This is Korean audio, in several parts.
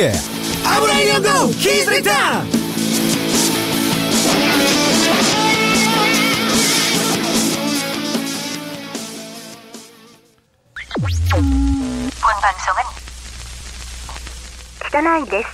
우리의 아브라함 연구 키스리타 본 방송은 기다나이 데스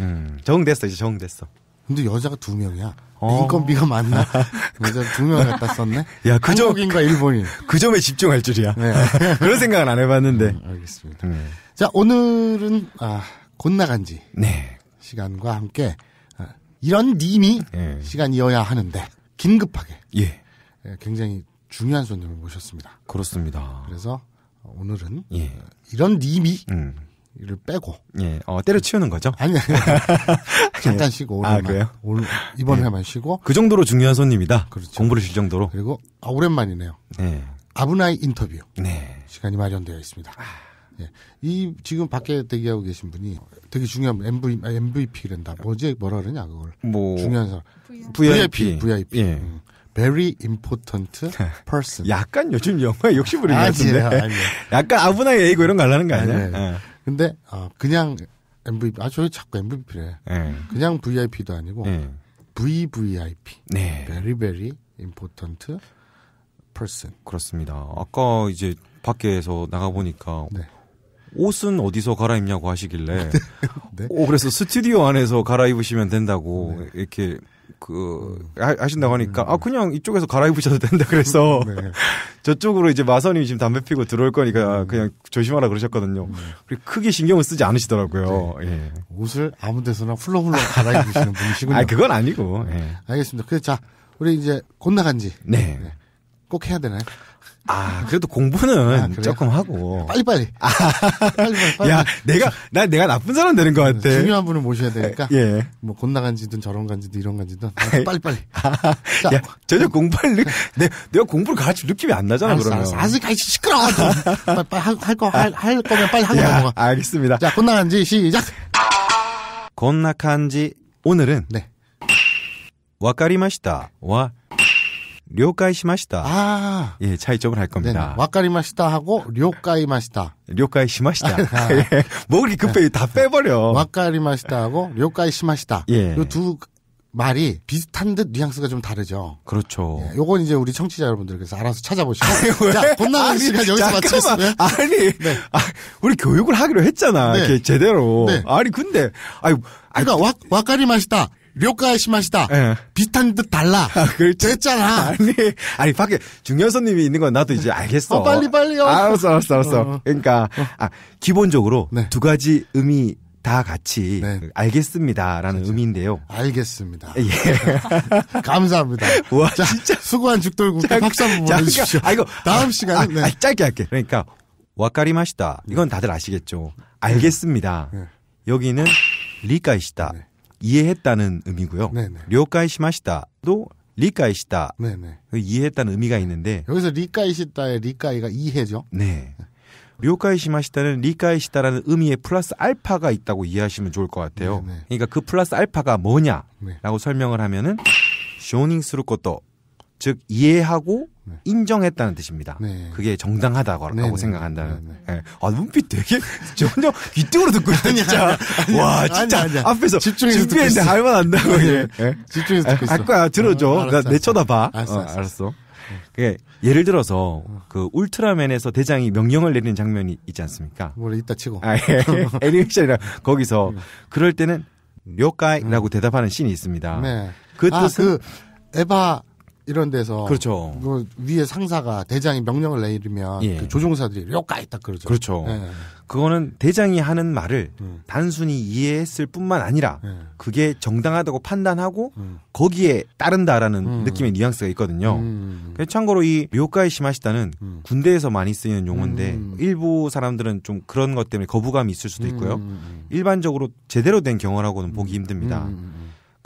음, 적응됐어 이제 적응됐어 근데 여자가 두 명이야. 어. 인건비가 많나? 여자 두명 갖다 썼네. 야, 그 점, 한국인과 일본인. 그 점에 집중할 줄이야. 네. 그런 생각은 안 해봤는데. 음, 알겠습니다. 음. 자, 오늘은 아, 곧 나간지 네. 시간과 함께 아, 이런 님이 네. 시간이어야 하는데 긴급하게 예. 예. 굉장히 중요한 손님을 모셨습니다. 그렇습니다. 그래서 오늘은 예. 이런 님이 음. 이를 빼고 예, 어, 때려치우는 거죠? 아니, 아 잠깐 쉬고 아, 오늘만, 아, 그래요? 올, 이번 예. 회만 쉬고 그 정도로 중요한 손님이다. 그렇죠. 공부를 쉴 정도로. 그리고 아, 오랜만이네요. 네. 아브나이 인터뷰. 네. 시간이 마련되어 있습니다. 아. 예. 이 지금 밖에 대기하고 계신 분이 되게 중요한 MV, 아, MVP란다. 어. 뭐지? 뭐라 그러냐 그걸. 뭐 중요한 사람. VIP, VIP. VIP. 예. 음. very important person. 약간 요즘 영화에 욕심부리는 아, 것 같은데. 약간 아브나이 A고 이런 거 하려는 거 아니야? 아, 네. 예. 근데 아 그냥 MVP 아 저희 자꾸 MVP래. 네. 예. 그냥 VIP도 아니고 네. 예. VVIP. 네. Very very important person. 그렇습니다. 아까 이제 밖에서 나가 보니까 네. 옷은 어디서 갈아입냐고 하시길래 네. 오, 어, 그래서 스튜디오 안에서 갈아입으시면 된다고 네. 이렇게 그 음. 하신다고 하니까 음. 아 그냥 이쪽에서 갈아입으셔도 된다 그래서 음. 네. 저쪽으로 이제 마선이 지금 담배 피고 들어올 거니까 그냥 조심하라 그러셨거든요. 그리고 크게 신경을 쓰지 않으시더라고요. 네. 예. 옷을 아무 데서나 훌렁훌렁 갈아입으시는 분이시군요. 아 그건 아니고. 예. 알겠습니다. 그래 자 우리 이제 곧 나간지. 네. 네. 꼭 해야 되나요? 아, 그래도 공부는 아, 조금 하고. 빨리빨리. 아, 빨리빨리. 빨리. 야, 내가, 나, 내가 나쁜 사람 되는 것 같아. 중요한 분을 모셔야 되니까. 예. 뭐, 곧 나간지든 저런 간지든 이런 간지든. 빨리빨리. 아, 자, 야, 전혀 공부할, 내, 내가 공부를 같이 칠 느낌이 안 나잖아, 알았어, 그러면. 알았어, 알았어. 아 시끄러워. 빨리, 빨리 할, 할 거, 할, 할 거면 빨리 하고 넘어가. 알겠습니다. 자, 곧 나간지 시작! 곧 나간지 오늘은. 네. 와카리마시다와 了解しました. 아. 예, 차이점을 할 겁니다. 와까리마시다 하고 료까이마시다. 료까이시마시다. 아, 네. 예. 뭐 그렇게 급해 다 네. 빼버려. 와까리마시다 하고 료까이시마시다. 예. 두 말이 비슷한 듯 뉘앙스가 좀 다르죠. 그렇죠. 예, 요건 이제 우리 청취자 여러분들께서 알아서 찾아보시고. 아니, 자, 본나는 시간 여기서 마치겠습니다. 아니, 네. 아, 우리 교육을 하기로 했잖아. 네. 제대로. 네. 아니, 근데, 아니, 그러니까 와, 와까리 맛있다. 료가시마시다. 예. 비슷한 듯 달라. 아, 그렇죠. 됐잖아. 아니, 아니 밖에 중년손님이 있는 건 나도 이제 알겠어. 어, 빨리 빨리요. 아, 알았어, 알았어, 알았어. 어. 그러니까 어. 아, 기본적으로 네. 두 가지 의미 다 같이 네. 알겠습니다라는 진짜. 그렇죠. 의미인데요. 알겠습니다. 예. 감사합니다. 와, 자, 진짜 수고한 죽돌국회 박수 한번 보내주십시오. 아, 이거 다음 시간에 아, 네. 아, 짧게 할게. 그러니까 와카리마시다. 이건 다들 아시겠죠. 알겠습니다. 네. 네. 여기는 리카이시다. 이해했다는 의미고요. 네네. 네. 료카이시마시다도 리카이시다. 네네. 네. 그 이해했다는 의미가 있는데 여기서 리카이시다의 리카이가 이해죠. 네. 료카이시마시다는 리카이시다라는 의미에 플러스 알파가 있다고 이해하시면 좋을 것 같아요. 네네. 네. 그러니까 그 플러스 알파가 뭐냐라고 설명을 하면은 쇼닝스루 것도 즉 이해하고 네. 인정했다는 뜻입니다. 네. 그게 정당하다고 네. 네. 생각한다는. 네, 예. 아 눈빛 되게 전혀 귀등으로 듣고 있다 진짜. 와 진짜 아니야, 아니야. 앞에서 집중해서 준는데 할말 안다고 이게. 집중해서 듣고 아, 있어. 아까 들어줘. 어, 알내 쳐다봐. 알았어. 그러니까 알았어. 어, 알았어. 그게 예를 들어서 그 울트라맨에서 대장이 명령을 내리는 장면이 있지 않습니까? 원래 이따 치고. 아, 예. 애니메이션이라 거기서 음. 그럴 때는 요가이라고 음. 대답하는 씬이 있습니다. 네. 그 아, 뜻은 아, 그 에바 이런 데서 그렇죠. 뭐 위에 상사가 대장이 명령을 내리면 예. 그 조종사들이 요까이 다 그러죠. 그렇죠. 예. 그거는 대장이 하는 말을 음. 단순히 이해했을 뿐만 아니라 예. 그게 정당하다고 판단하고 음. 거기에 따른다라는 음. 느낌의 뉘앙스가 있거든요. 음, 음, 음. 참고로 이 료카이 시마시다는 군대에서 많이 쓰이는 용어인데 일부 사람들은 좀 그런 것 때문에 거부감이 있을 수도 있고요. 일반적으로 제대로 된 경험하고는 보기 힘듭니다.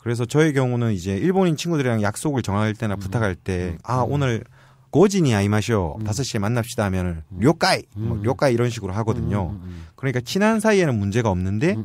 그래서 저의 경우는 이제 일본인 친구들이랑 약속을 정할 때나 음. 부탁할 때, 음. 아, 음. 오늘 고진이 아이마시 음. 5시에 만납시다 하면은 료까이 음. 뭐 료까이 음. 이런 식으로 하거든요. 음. 그러니까 친한 사이에는 문제가 없는데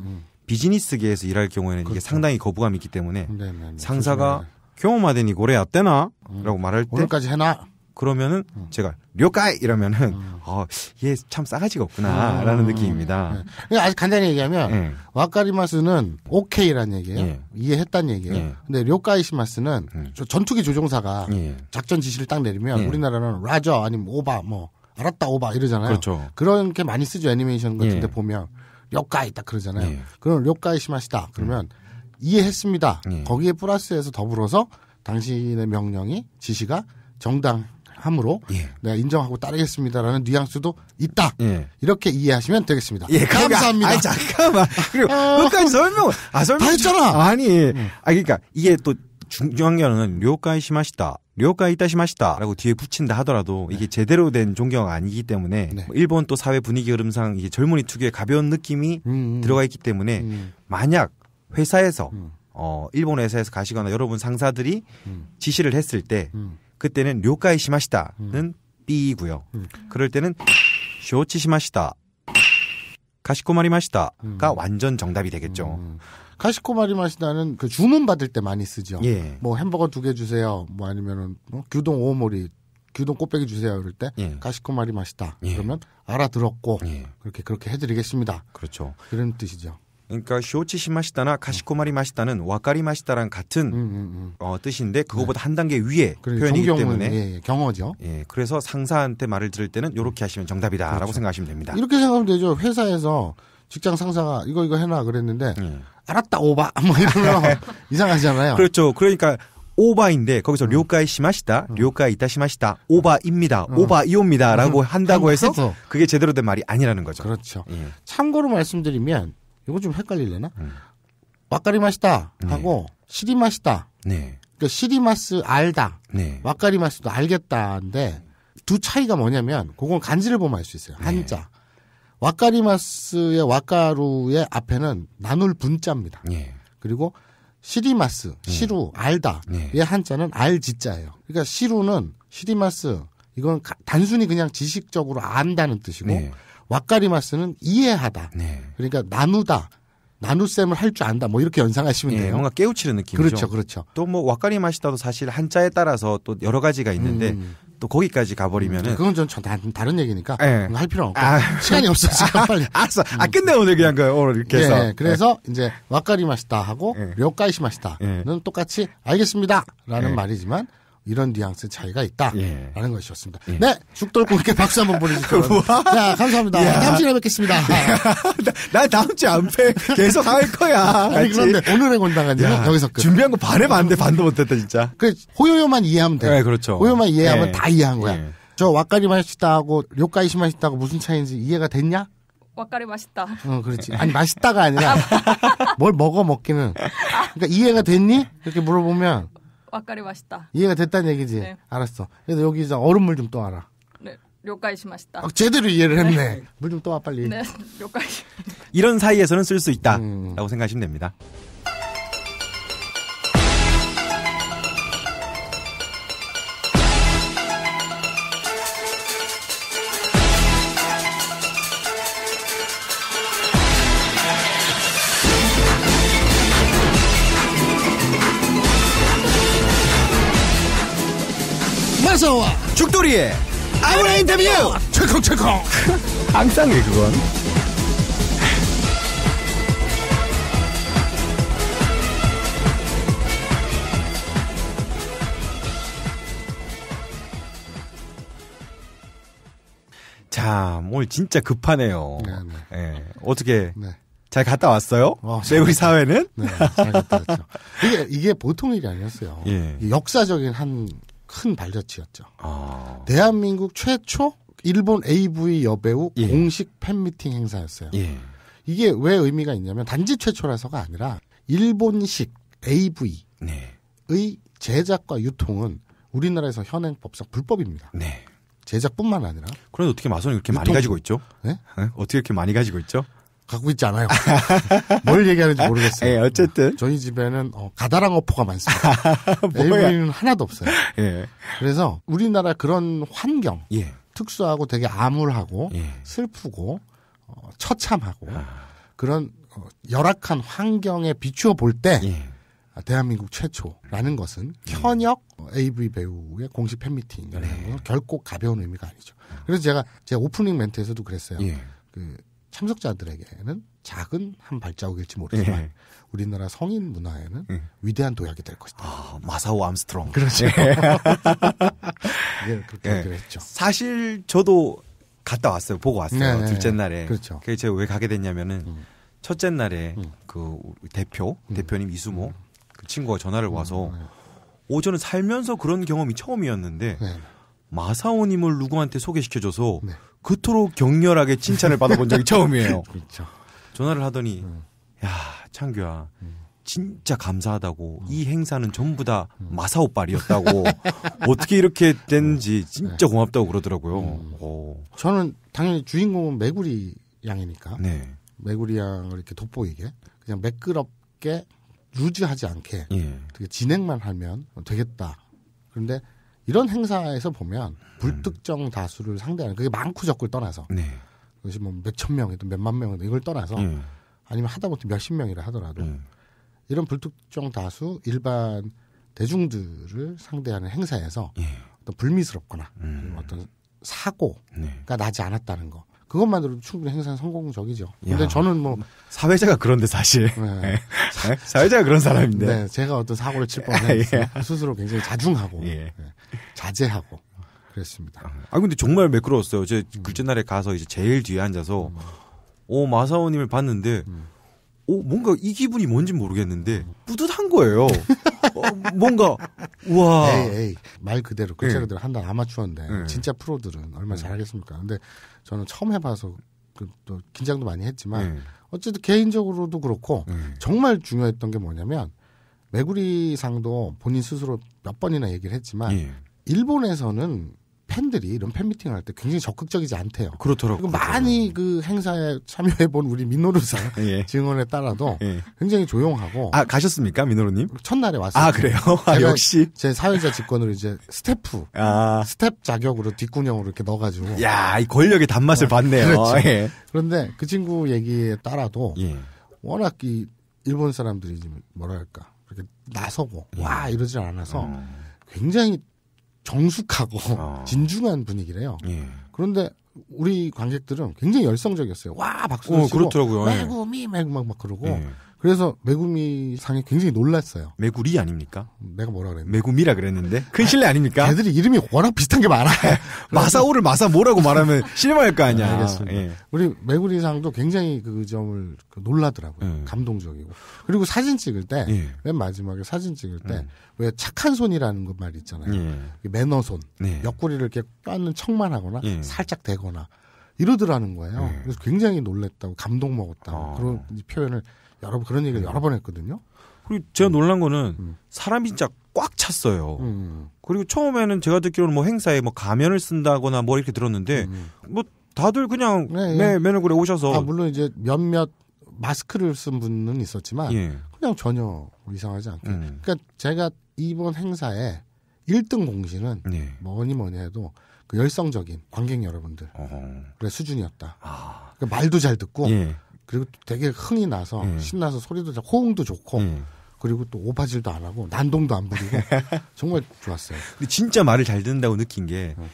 비즈니스계에서 일할 경우에는 그렇죠. 이게 상당히 거부감이 있기 때문에 네네네. 네, 네. 상사가 경험하더니 고래 야 때나? 라고 말할 때 오늘까지 해놔. 그러면은 음. 제가 료까이 이러면은 음. 어얘 참 싸가지가 없구나라는 음. 느낌입니다. 네. 그러니까 아주 간단히 얘기하면 네. 예. 와카리마스는 오케이라는 얘기예요. 네. 이해했다는 얘기예요. 예. 근데 료까이시마스는 전투기 조종사가 작전 지시를 딱 내리면 우리나라는 라저 아니면 오바 뭐 알았다 오바 이러잖아요. 그렇죠. 그런게 많이 쓰죠 애니메이션 같은데 보면 료까이 딱 그러잖아요. 그럼 료까이시마시다 그러면 음. 이해했습니다. 거기에 플러스해서 더불어서 당신의 명령이 지시가 정당 함으로 예. 내가 인정하고 따르겠습니다라는 뉘앙스도 있다. 예. 이렇게 이해하시면 되겠습니다. 예, 감사합니다. 아, 니 잠깐만. 그리고 아, 끝까지 어, 설명. 아, 설명. 다 했잖아. 아니. 예. 음. 아, 그러니까 이게 또 중요한 거는 료가이 시마시다. 료가이따시마시다라고 뒤에 붙인다 하더라도 네. 이게 네. 제대로 된 존경 아니기 때문에 네. 뭐 일본 또 사회 분위기 흐름상 이게 젊은이 특유의 가벼운 느낌이 음, 음. 들어가 있기 때문에 음. 만약 회사에서 음. 어 일본 회사에서 가시거나 여러분 상사들이 음. 지시를 했을 때 그때는 료까이 시마시다는 음. B이고요. 음. 그럴 때는 쇼치 시마시다. 가시코마리마시다가 음. 완전 정답이 되겠죠. 가시코마리마시다는 그 주문 받을 때 많이 쓰죠. 예. 뭐 햄버거 두 개 주세요. 뭐 아니면은 뭐 규동 오모리, 규동 꽃배기 주세요. 그럴 때 예. 가시코마리마시다. 예. 그러면 알아들었고 예. 그렇게 그렇게 해드리겠습니다. 그렇죠. 그런 뜻이죠. 그러니까 쇼치 시마시다나 가시코마리 마시다는 와까리 마시다랑 같은 음, 음, 음, 어, 뜻인데 그거보다 네. 한 단계 위에 그래, 그러니까 표현이기 경경은, 때문에 예, 예, 경어죠. 예, 그래서 상사한테 말을 들을 때는 이렇게 음. 하시면 정답이다라고 그렇죠. 생각하시면 됩니다. 이렇게 생각하면 되죠. 회사에서 직장 상사가 이거 이거 해놔 그랬는데 예. 알았다 오바 뭐 이러면 이상하잖아요. 그렇죠. 그러니까 오바인데 거기서 음. 료카이 음. 시마시다, 료카이 이타 시마시다, 오바입니다, 음. 오바이옵니다라고 한다고 해서 그렇죠. 그게 제대로 된 말이 아니라는 거죠. 그렇죠. 예. 참고로 말씀드리면 이거 좀 헷갈리려나? 음. 와까리 맛있다 네. 하고 시리 맛있다 네. 그러니까 시리마스 알다. 네. 와까리 맛스도 알겠다인데 두 차이가 뭐냐면 그건 간지를 보면 알 수 있어요. 네. 한자. 네. 와까리 마스의 와까루의 앞에는 나눌 분자입니다. 네. 그리고 시리마스, 네. 시루, 알다. 의 한자는 알지자예요. 그러니까 시루는 시리마스 이건 단순히 그냥 지식적으로 안다는 뜻이고 와카리마스는 이해하다. 네. 그러니까 나누다. 나눗셈을 할 줄 안다. 뭐 이렇게 연상하시면 네, 돼요. 뭔가 깨우치는 느낌이죠. 그렇죠. 그렇죠. 또뭐 와카리마시다도 사실 한자에 따라서 또 여러 가지가 있는데 음. 또 거기까지 가버리면은 그건 전, 전 다른 얘기니까 네. 할 필요 없고 아, 시간이 없어 지금 아, 빨리 아, 알았어 아 끝내 오늘 그냥 그 오늘 이렇게 해서 예, 예. 그래서 예. 이제 와카리 마시다 하고 예. 네. 료까이시 마시다는 똑같이 알겠습니다라는 말이지만 이런 뉘앙스 차이가 있다라는 예. 것이었습니다. 예. 네, 죽돌고께 박수 한번 보내주세요. 자, 감사합니다. 야. 다음 시간에 뵙겠습니다. 나, 나, 다음 주에 안 패. 계속 할 거야. 아니, 그런데 오늘의 건당은지 여기서 끝. 준비한 거 반에 반대 반도 못했다 진짜. 그 호요요만 이해하면 돼. 네, 그렇죠. 호요만 요 이해하면 네. 다 이해한 거야. 네. 저 와까리 맛있다하고 료까이시 맛있다고 무슨 차이인지 이해가 됐냐? 와까리 맛있다. 어, 그렇지. 아니 맛있다가 아니라 뭘 먹어 먹기는. 그러니까 이해가 됐니? 이렇게 물어보면 와까리 맛있다. 이해가 됐다는 얘기지. 네. 알았어. 그래서 여기 서 얼음물 좀 떠와라. 네. 료가이시 맛있다. 아, 제대로 이해를 했네. 네. 물좀 떠와 빨리. 네. 요가이시. 이런 사이에서는 쓸 수 있다라고 음. 생각하시면 됩니다. 우리의 아무라 인터뷰 철컹 철컹 앙상해 그건 자, 오늘 진짜 급하네요. 네, 네. 네. 어떻게 네. 잘 갔다 왔어요? 어, 우리 사회는? 네, 잘 갔다 왔죠. 이게, 이게 보통 일이 아니었어요. 예. 역사적인 한큰 발자취였죠. 아. 대한민국 최초 일본 AV 여배우 예. 공식 팬미팅 행사였어요. 예. 이게 왜 의미가 있냐면 단지 최초라서가 아니라 일본식 AV의 네. 제작과 유통은 우리나라에서 현행법상 불법입니다. 네. 제작뿐만 아니라. 그런데 어떻게 마선이 그렇게 유통... 많이 가지고 있죠? 네? 네? 어떻게 이렇게 많이 가지고 있죠? 갖고 있지 않아요. 뭘 얘기하는지 모르겠어요. 예, 어쨌든 저희 집에는 어, 가다랑 어포가 많습니다. AV는 하나도 없어요. 예. 그래서 우리나라 그런 환경 예. 특수하고 되게 암울하고 예. 슬프고 어, 처참하고 아. 그런 어, 열악한 환경에 비추어 볼때 예. 대한민국 최초라는 것은 예. 현역 AV 배우의 공식 팬미팅이라는 네. 건 결코 가벼운 의미가 아니죠. 그래서 제가 제 오프닝 멘트에서도 그랬어요. 예. 그 참석자들에게는 작은 한 발자국일지 모르지만 예. 우리나라 성인 문화에는 예. 위대한 도약이 될 것이다. 아, 마사오 암스트롱. 그렇죠. 예, 예 그렇게 그랬죠. 예. 사실 저도 갔다 왔어요. 보고 왔어요. 네, 네 둘째 네. 날에. 그렇죠. 그게 제가 왜 가게 됐냐면은 음. 첫째 날에 음. 그 대표, 음. 대표님 이수모 음. 그 친구가 전화를 음. 와서 네. 오전에 살면서 그런 경험이 처음이었는데 네. 마사오님을 누구한테 소개시켜줘서 네. 그토록 격렬하게 칭찬을 받아본 적이 처음이에요. 그렇죠. 전화를 하더니 음. 야 창규야 음. 진짜 감사하다고 음. 이 행사는 전부 다 음. 마사오빨이었다고 어떻게 이렇게 된지 음. 진짜 네. 고맙다고 그러더라고요. 음. 저는 당연히 주인공은 메구리 양이니까 네. 메구리 양을 이렇게 돋보이게 그냥 매끄럽게 유지하지 않게 예. 진행만 하면 되겠다. 그런데 이런 행사에서 보면 음. 불특정 다수를 상대하는 그게 많고 적고를 떠나서 네. 그것이 뭐 몇천 명이든 몇만 명이든 이걸 떠나서 네. 아니면 하다못해 몇십 명이라 하더라도 네. 이런 불특정 다수 일반 대중들을 상대하는 행사에서 예. 어떤 불미스럽거나 음. 어떤 사고가 네. 나지 않았다는 거 그것만으로도 충분히 행사는 성공적이죠. 근데 야, 저는 뭐 사회자가 그런데 사실 네. 네. 사회자가 그런 사람인데 네, 제가 어떤 사고를 칠뻔했 예. 스스로 굉장히 자중하고 예. 네, 자제하고 그랬습니다. 아, 아 근데 정말 매끄러웠어요. 제 음. 둘째 날에 가서 이제 제일 뒤에 앉아서 음. 오 어, 마사오님을 봤는데 음. 어, 뭔가 이 기분이 뭔지 모르겠는데 뿌듯한 거예요. 어, 뭔가 우와. 에이, 에이, 말 그대로 그 네. 그대로 한다 아마추어인데 네. 진짜 프로들은 얼마나 네. 잘하겠습니까? 근데 저는 처음 해봐서 그, 또 긴장도 많이 했지만 네. 어쨌든 개인적으로도 그렇고 네. 정말 중요했던 게 뭐냐면 메구리상도 본인 스스로 몇 번이나 얘기를 했지만 예. 일본에서는 팬들이 이런 팬미팅 할때 굉장히 적극적이지 않대요. 그렇더라고요. 많이 네. 그 행사에 참여해본 우리 민노루사 예. 증언에 따라도 예. 굉장히 조용하고. 아, 가셨습니까? 민노루님? 첫날에 왔어요. 아, 그래요? 아, 역시. 제 사회자 직권으로 이제 스태프, 아. 스텝 자격으로 뒷구녕으로 이렇게 넣어가지고. 야, 이 권력의 단맛을 아, 봤네요. 그렇죠. 예. 그런데 그 친구 얘기에 따라도 예. 워낙 이 일본 사람들이 뭐랄까. 이렇게 나서고, 예. 와, 이러질 않아서 음. 굉장히 정숙하고 어. 진중한 분위기래요. 예. 그런데 우리 관객들은 굉장히 열성적이었어요. 와 박수 치고 어, 그렇더라고요. 매구미 예. 매구 막, 막 그러고 예. 그래서 매구미 상에 굉장히 놀랐어요. 매구리 아닙니까? 내가 뭐라 그랬나? 매구미라 그랬는데 아, 큰 실례 아닙니까? 애들이 이름이 워낙 비슷한 게 많아. 마사오를 마사모라고 말하면 실망할 거 아니야. 알겠습니다. 예. 우리 매구리 상도 굉장히 그 점을 그 놀라더라고요. 음. 감동적이고 그리고 사진 찍을 때맨 예. 마지막에 사진 찍을 때왜 예. 음. 착한 손이라는 것말 있잖아요. 예. 매너 손, 예. 옆구리를 이렇게 빠는 척만 하거나 살짝 대거나 이러더라는 거예요. 그래서 굉장히 놀랬다고 감동 먹었다고 어. 그런 표현을. 여러 번 그런 얘기를 여러 번 했거든요. 그리고 제가 음. 놀란 거는 음. 사람이 진짜 꽉 찼어요. 음, 음. 그리고 처음에는 제가 듣기로는 뭐 행사에 뭐 가면을 쓴다거나 뭐 이렇게 들었는데 음. 뭐 다들 그냥 네, 예. 매, 얼굴에 오셔서 아, 물론 이제 몇몇 마스크를 쓴 분은 있었지만 예. 그냥 전혀 이상하지 않게. 그러니까 제가 이번 행사에 1등 공신은 예. 뭐니 뭐니 해도 그 열성적인 관객 여러분들 어허. 수준이었다. 아. 그러니까 말도 잘 듣고 예. 그리고 되게 흥이 나서 음. 신나서 소리도 잘, 호응도 좋고 음. 그리고 또오바질도안 하고 난동도 안 부리고 정말 좋았어요. 근데 진짜 말을 잘 듣는다고 느낀 게 음.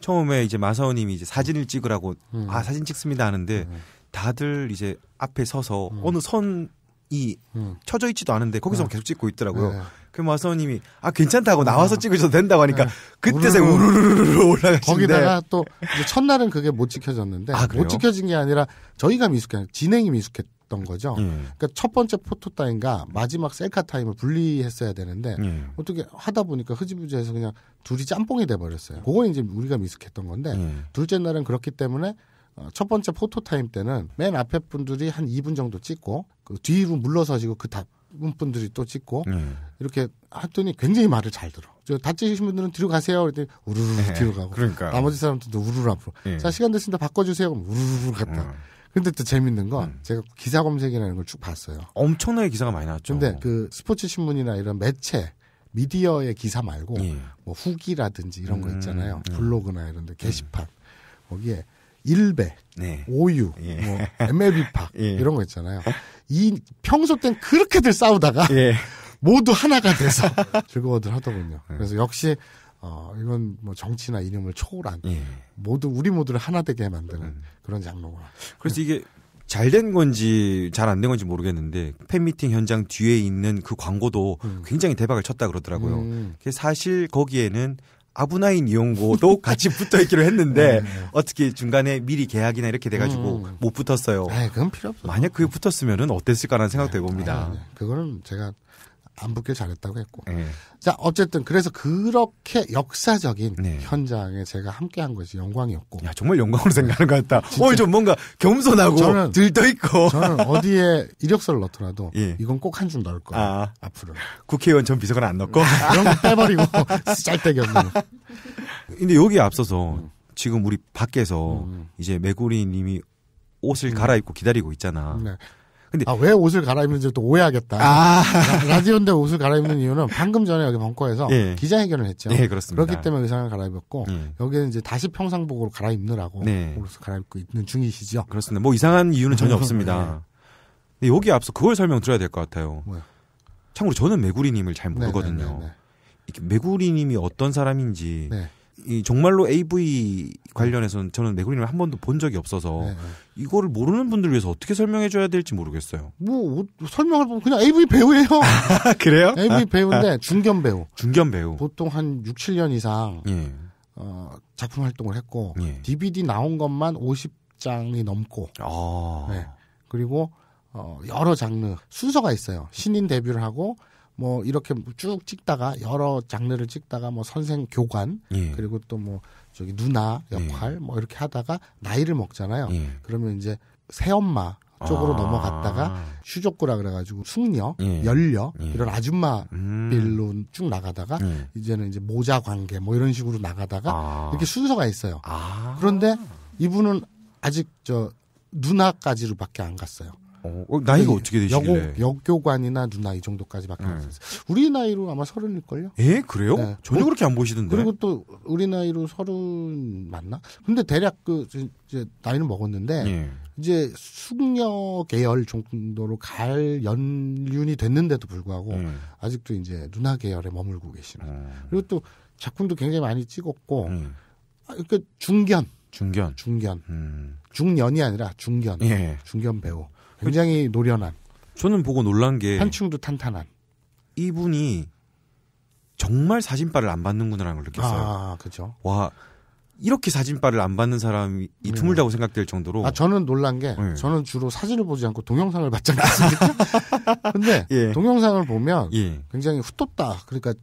처음에 이제 마사오님이 이제 사진을 찍으라고 음. 아 사진 찍습니다 하는데 네. 다들 이제 앞에 서서 음. 어느 선이 음. 쳐져 있지도 않은데 거기서 네. 계속 찍고 있더라고요. 네. 그 마사오님이 아 괜찮다고 나와서 아. 찍으셔도 된다고 하니까 네. 그때서 우르르르 올라가시데 거기다가 또 첫날은 그게 못 지켜졌는데 아, 못 지켜진 게 아니라 저희가 미숙해 진행이 미숙했던 거죠. 음. 그러니까 첫 번째 포토 타임과 마지막 셀카 타임을 분리했어야 되는데 음. 어떻게 하다 보니까 흐지부지해서 그냥 둘이 짬뽕이 돼 버렸어요. 그거 이제 우리가 미숙했던 건데 음. 둘째 날은 그렇기 때문에 어, 첫 번째 포토 타임 때는 맨 앞에 분들이 한 2분 정도 찍고 그 뒤로 물러서시고 그다 분들이 또 찍고 네. 이렇게 하더니 굉장히 말을 잘 들어. 저다 찍으신 분들은 뒤로 가세요. 그랬더니 우르르 네. 뒤로 가고 그러니까. 나머지 사람들도 우르르 앞으로. 네. 자 시간 됐습니다. 바꿔주세요. 그럼 우르르 갔다. 음. 근데 또 재밌는 건 음. 제가 기사 검색이라는 걸 쭉 봤어요. 엄청나게 기사가 많이 나왔죠. 근데 그 스포츠 신문이나 이런 매체 미디어의 기사 말고 예. 뭐 후기라든지 이런 거 음. 있잖아요. 음. 블로그나 이런 데 게시판. 음. 거기에 일배, 네. 오유, 예. 뭐 MLB팍 예. 이런 거 있잖아요. 이 평소 땐 그렇게들 싸우다가 예. 모두 하나가 돼서 즐거워들 하더군요. 예. 그래서 역시 어 이건 뭐 정치나 이념을 초월한 예. 모두 우리 모두를 하나 되게 만드는 음. 그런 장르구나. 그래서 네. 이게 잘 된 건지 잘 안 된 건지 모르겠는데 팬미팅 현장 뒤에 있는 그 광고도 음. 굉장히 대박을 쳤다 그러더라고요. 음. 사실 거기에는 아부나인 이용고도 같이 붙어 있기로 했는데 네, 네, 네. 어떻게 중간에 미리 계약이나 이렇게 돼가지고 음. 음. 못 붙었어요. 아, 그건 필요 없어. 만약 그게 붙었으면은 어땠을까라는 생각도 해봅니다. 아, 그거는 제가 안 붙길 잘했다고 했고. 네. 자, 어쨌든 그래서 그렇게 역사적인 네. 현장에 제가 함께 한 것이 영광이었고. 야, 정말 영광으로 생각하는 것 같다. 진짜. 어, 좀 뭔가 겸손하고 저는, 들떠있고. 저는 어디에 이력서를 넣더라도 예. 이건 꼭 한 줄 넣을 거야. 아, 앞으로. 국회의원 전 비서관 안 넣고. 이런 아, 거 빼버리고 쓰잘기 없는 근데 여기에 앞서서 음. 지금 우리 밖에서 음. 이제 메구리 님이 옷을 음. 갈아입고 기다리고 있잖아. 네. 근데 아왜 옷을 갈아입는지 또 오해하겠다. 아. 라디오인데 옷을 갈아입는 이유는 방금 전에 여기 벙커에서 네. 기자회견을 했죠. 네 그렇습니다. 그렇기 때문에 의상을 그 갈아입었고 네. 여기는 이제 다시 평상복으로 갈아입느라고 네. 옷을 갈아입고 있는 중이시죠. 그렇습니다. 뭐 이상한 이유는 전혀 없습니다. 네. 여기 앞서 그걸 설명 드려야 될 것 같아요. 뭐요? 참고로 저는 메구리님을 잘 네, 모르거든요. 네, 네, 이렇게 메구리님이 어떤 사람인지. 이 정말로 AV 관련해서는 저는 매구리님을 한 번도 본 적이 없어서 네. 네. 이거를 모르는 분들 위해서 어떻게 설명해 줘야 될지 모르겠어요. 뭐, 뭐 설명할 보면 그냥 AV 배우예요. 아, 그래요? AV 아. 배우인데 중견 배우. 중견 배우. 보통 한 6, 7년 이상 예. 어, 작품 활동을 했고 예. DVD 나온 것만 50장이 넘고. 아. 네. 그리고 어, 여러 장르 순서가 있어요. 신인 데뷔를 하고 뭐 이렇게 쭉 찍다가 여러 장르를 찍다가 뭐 선생 교관 예. 그리고 또 뭐 저기 누나 역할 예. 뭐 이렇게 하다가 나이를 먹잖아요. 예. 그러면 이제 새엄마 쪽으로 아~ 넘어갔다가 슈족구라 그래가지고 숙녀, 예. 열녀 예. 이런 아줌마 음. 빌로 쭉 나가다가 예. 이제는 이제 모자 관계 뭐 이런 식으로 나가다가 아~ 이렇게 순서가 있어요. 아~ 그런데 이분은 아직 저 누나까지로밖에 안 갔어요. 어, 어, 나이가 예, 어떻게 되시길래? 여고, 관이나 누나 이 정도까지밖에 안 예. 네. 됐어요. 우리 나이로 아마 서른일걸요? 예, 그래요? 네. 전혀 그, 그렇게 안 보시던데. 그리고 또 우리 나이로 서른 맞나? 근데 대략 그 이제 나이는 먹었는데 예. 이제 숙녀 계열 정도로 갈 연륜이 됐는데도 불구하고 예. 아직도 이제 누나 계열에 머물고 계시는. 예. 그리고 또 작품도 굉장히 많이 찍었고 예. 아, 그러니까 중견. 중견. 중견. 음. 중년이 아니라 중견. 중견 배우. 굉장히 노련한. 저는 보고 놀란 게 한충도 탄탄한. 이분이 정말 사진빨을 안 받는구나라는 걸 느꼈어요. 아, 그렇죠. 와, 이렇게 사진빨을 안 받는 사람이 네. 드물다고 생각될 정도로. 아, 저는 놀란 게 네. 저는 주로 사진을 보지 않고 동영상을 봤잖아요. 근데 예. 동영상을 보면 예. 굉장히 훗돋다. 그러니까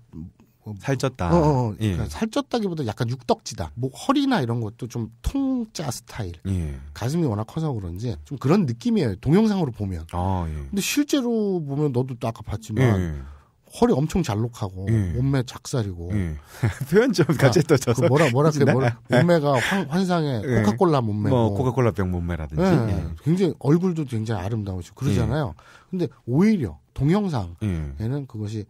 뭐 살쪘다. 어, 어, 어. 예. 그러니까 살쪘다기보다 약간 육덕지다. 뭐 허리나 이런 것도 좀 통짜 스타일. 예. 가슴이 워낙 커서 그런지 좀 그런 느낌이에요. 동영상으로 보면. 아, 예. 근데 실제로 보면 너도 또 아까 봤지만 예, 예. 허리 엄청 잘록하고 예. 몸매 작살이고 표현 좀 그러니까 같이 떠져서 그 뭐라 뭐라 그래 네. 뭐라 몸매가 환, 상의 코카콜라 몸매 뭐, 뭐 코카콜라 병 몸매라든지 굉장히 얼굴도 굉장히 아름다우시고 그러잖아요. 근데 오히려 동영상에는 그것이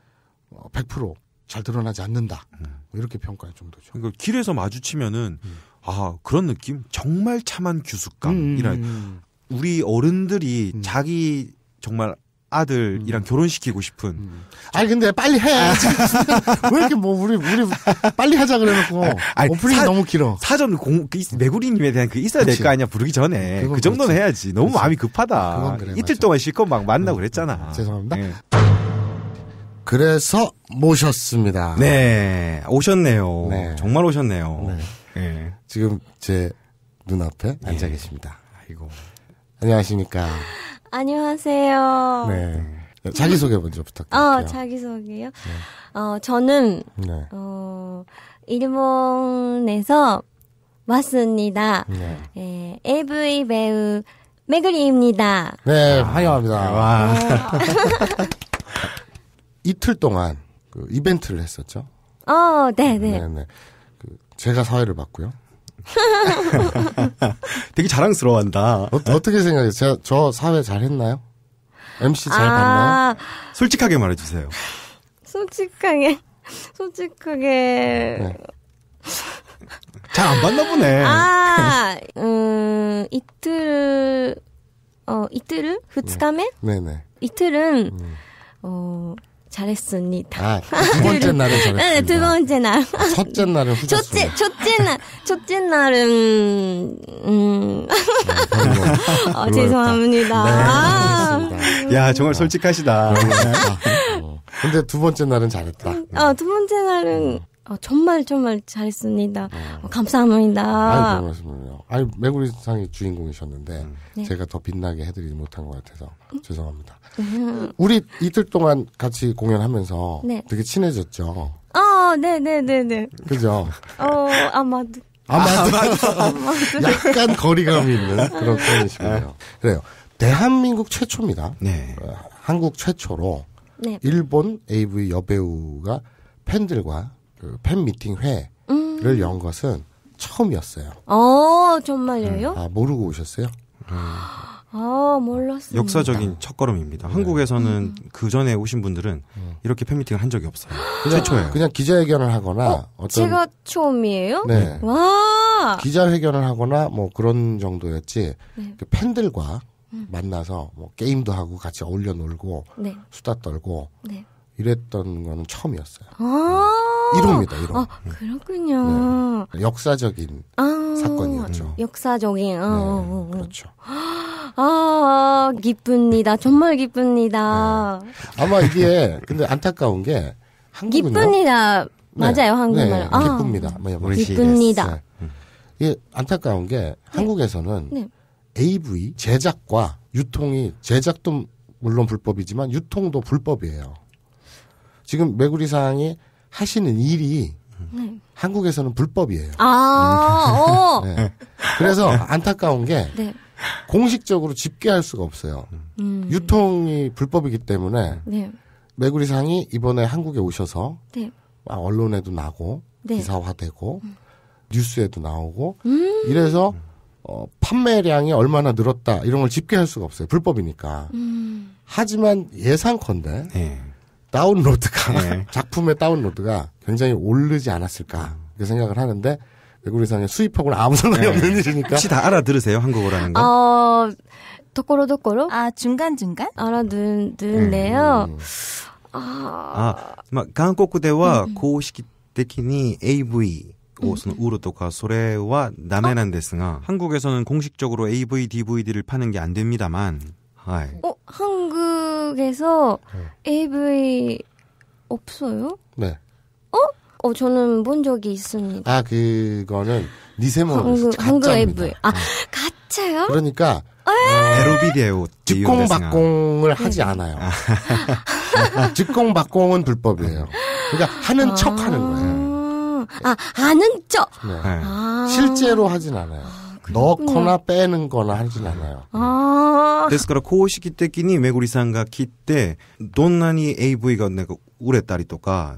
100% 어, 잘 드러나지 않는다. 음. 뭐 이렇게 평가할 정도죠. 그러니까 길에서 마주치면은 음. 아 그런 느낌 정말 참한 규숙감이라 음, 음, 음. 우리 어른들이 음. 자기 정말 아들이랑 음. 결혼시키고 싶은. 음. 아니 근데 빨리 해. 아. 왜 이렇게 뭐 우리 우리 빨리 하자 그래놓고 아니, 오프닝이 사, 너무 길어. 사전 공 그, 메구리님에 대한 그 있어야 될 거 아니야 부르기 전에 그 정도는 그렇지. 해야지. 너무 그렇지. 마음이 급하다. 그래, 이틀 맞아. 동안 실컷 막 만나고 그랬잖아. 죄송합니다. 네. 그래서 모셨습니다. 네, 오셨네요. 네. 정말 오셨네요. 네. 네. 지금 제 눈앞에 네. 앉아 계십니다. 아이고. 안녕하십니까. 안녕하세요. 네. 자기소개 먼저 부탁드립니다. 어, 자기소개요? 네. 어, 저는, 네. 어, 일본에서 왔습니다. 네. 예, 에, AV 배우 메그리입니다. 네, 환영합니다. 와. 어. 이틀 동안 그 이벤트를 했었죠. 어, 네네. 네네. 네. 그 제가 사회를 봤고요. 되게 자랑스러워한다. 어, 떻게 생각해요? 제가 저 사회 잘했나요? MC 잘 아~ 봤나요? 솔직하게 말해주세요. 솔직하게, 솔직하게. 네. 잘안 봤나 보네. 아, 음, 이틀, 어, 이틀을? 2日目? 그 네. 네네. 네. 이틀은, 음. 어, 잘했습니다. 아, 두 번째 날은 네, 잘했습니다. 두 번째 날. 첫째 날은 후졌습니다. 첫째, 첫째 날, 첫째 날은 음. 네, 어, 죄송합니다. 네, 아. 야, 정말 솔직하시다. 아, 뭐. 근데 두 번째 날은 잘했다. 어, 두 번째 날은 어, 정말 정말 잘했습니다. 네. 어. 감사합니다. 아유, 말씀을요. 아니, 매구리상의 주인공이셨는데 음. 제가 더 빛나게 해드리지 못한 것 같아서 죄송합니다. 음. 우리 이틀 동안 같이 공연하면서 네. 되게 친해졌죠. 아, 네네네네. 네, 네, 네. 그죠? 어, 아마도. 아, 아마도. 아마도. 약간 거리감이 있는 그런 아. 편이시군요. 그래요. 대한민국 최초입니다. 네. 어, 한국 최초로 네. 일본 AV 여배우가 팬들과 그 팬미팅 회를 음. 연 것은 처음이었어요. 어, 정말요? 음. 아, 모르고 오셨어요? 음. 아, 몰랐어요. 역사적인 첫걸음입니다. 네. 한국에서는 음. 그 전에 오신 분들은 음. 이렇게 팬미팅을 한 적이 없어요. 그냥, 최초예요. 그냥 기자회견을 하거나 어, 떤 제가 처음이에요? 네. 와! 기자회견을 하거나 뭐 그런 정도였지. 네. 그 팬들과 음. 만나서 뭐 게임도 하고 같이 어울려 놀고 네. 수다 떨고 네. 이랬던 거는 처음이었어요. 아~ 1호입니다, 1호. 아, 네. 그렇군요. 네. 역사적인 아~ 사건이었죠. 역사적인. 어, 네, 어, 어. 그렇죠. 아~ 네, 그렇죠. 아, 기쁩니다. 정말 기쁩니다. 네. 아마 이게 근데 안타까운 게 한국은요. 기쁩니다. 네. 맞아요, 네. 한국말. 네, 아. 기쁩니다. 뭐, 기쁩니다. 네. 이게 안타까운 게 한국에서는 AV 네. 제작과 유통이 제작도 물론 불법이지만 유통도 불법이에요. 지금 매구리 사항이 하시는 일이 네. 한국에서는 불법이에요. 아, 음. 어. 네. 그래서 안타까운 게 네. 공식적으로 집계할 수가 없어요. 음. 유통이 불법이기 때문에 네. 메구리상이 이번에 한국에 오셔서 네. 아, 언론에도 나고 네. 기사화되고 음. 뉴스에도 나오고 음. 이래서 어, 판매량이 얼마나 늘었다 이런 걸 집계할 수가 없어요. 불법이니까. 음. 하지만 예상컨대 네. 다운로드가 네. 작품의 다운로드가 굉장히 오르지 않았을까 이렇게 생각을 하는데 외국인상에 수입하고는 아무 상관이 네. 없는 일이니까. 혹시 다 알아들으세요 한국어라는 거? 어, 도꼬로도꼬로아 중간 중간? 알아듣는데요. 음. 아,まあ韓国では公式的に AV をそのウロとかそれはダメ데んですが韓에서는공식적으로 AV, DVD를 파는 게 안 됩니다만. 어, 한국에서 AV 네. 없어요? 네. 어? 어, 저는 본 적이 있습니다. 아, 그거는 니세모로 한국 앱을. 네. 아, 가짜요? 그러니까 어. 에로비데오 즉공박공을 네. 하지 않아요. 즉공박공은 아. 불법이에요. 그러니까 하는 척 아. 하는 거예요. 아, 아는 척. 네. 네. 아~ 실제로 하진 않아요. のこな빼는거나 아, 하진 않아요. ですから公式的にめぐりさんが切ってどんなに AV がなんか売れたりとか、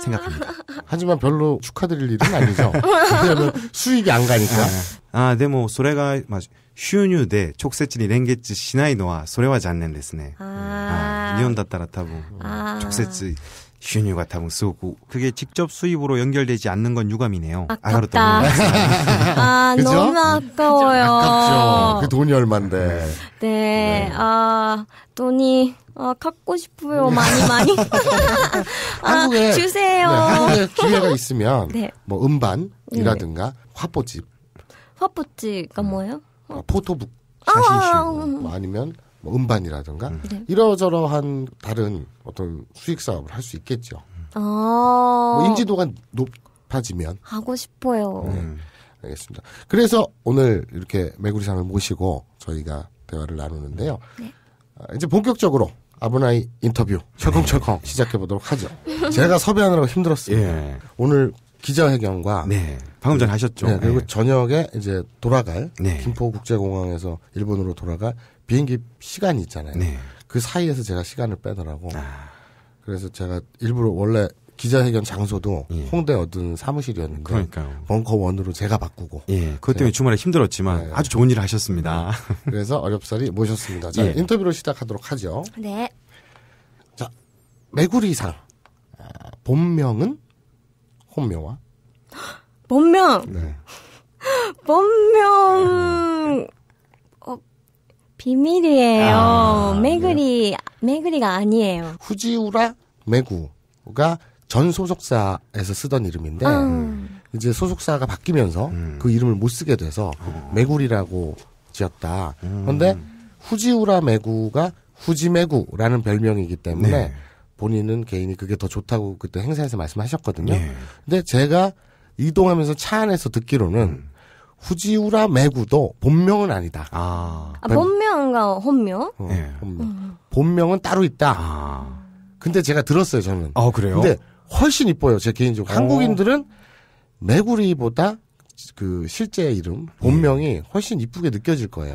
생각합니다. 하지만 별로 축하드릴 일은 아니죠. 왜냐하면 수익이 안 가니까. 아, 아, でもそれがまあ収入で直接に連結しないのは、それは残念ですね。ああ。日本だったら多分、直接 슈뉴 같아봉 쓰고 그게 직접 수입으로 연결되지 않는 건 유감이네요. 아깝다. 아, 너무 아까워요. 아깝죠. 그 돈이 얼만데. 네. 네. 아 돈이 아, 어, 갖고 싶어요. 많이 많이. 아, 한국에, 주세요. 네, 한국에 기회가 있으면 네. 뭐 음반이라든가 네. 화보집. 화보집가 뭐예요? 아, 포토북 아, 사진이뭐 음. 아니면 뭐 음반이라든가 음. 네. 이러저러한 다른 어떤 수익 사업을 할 수 있겠죠. 아~ 뭐 인지도가 높아지면 하고 싶어요. 네. 알겠습니다. 그래서 오늘 이렇게 메구리상을 모시고 저희가 대화를 나누는데요. 네. 아, 이제 본격적으로 아브나이 인터뷰 네. 철컹철컹 시작해 보도록 하죠. 제가 섭외하느라고 힘들었어요. 예. 오늘 기자회견과 네. 방금 전 하셨죠. 네, 그리고 네. 저녁에 이제 돌아갈 네. 김포국제공항에서 일본으로 돌아갈 비행기 시간이 있잖아요. 네. 그 사이에서 제가 시간을 빼더라고. 아. 그래서 제가 일부러 원래 기자회견 장소도 예. 홍대 얻은 사무실이었는데 그러니까요. 벙커 원으로 제가 바꾸고 예. 그것 때문에 제가, 주말에 힘들었지만 네. 아주 좋은 일을 하셨습니다. 그래서 어렵사리 모셨습니다. 자 예. 인터뷰를 시작하도록 하죠. 네. 자 메구리상 본명은 혼묘와 본명 네. 본명 네. 비밀이에요. 아, 네. 매그리 네. 매그리가 아니에요. 후지우라 메구가전 소속사에서 쓰던 이름인데 음. 이제 소속사가 바뀌면서 음. 그 이름을 못 쓰게 돼서 음. 메구리라고 지었다. 음. 그런데 후지우라 메구가후지메구라는 별명이기 때문에 네. 본인은 개인이 그게 더 좋다고 그때 행사에서 말씀하셨거든요. 네. 근데 제가 이동하면서 차 안에서 듣기로는 음. 후지우라 메구도 본명은 아니다. 아, 아 본명과 혼명? 어, 네. 본명. 음, 음. 본명은 따로 있다. 아. 근데 제가 들었어요, 저는. 아, 그래요? 근데 훨씬 이뻐요, 제 개인적으로. 오. 어. 한국인들은 메구리보다 그 실제 이름, 예. 본명이 훨씬 이쁘게 느껴질 거예요.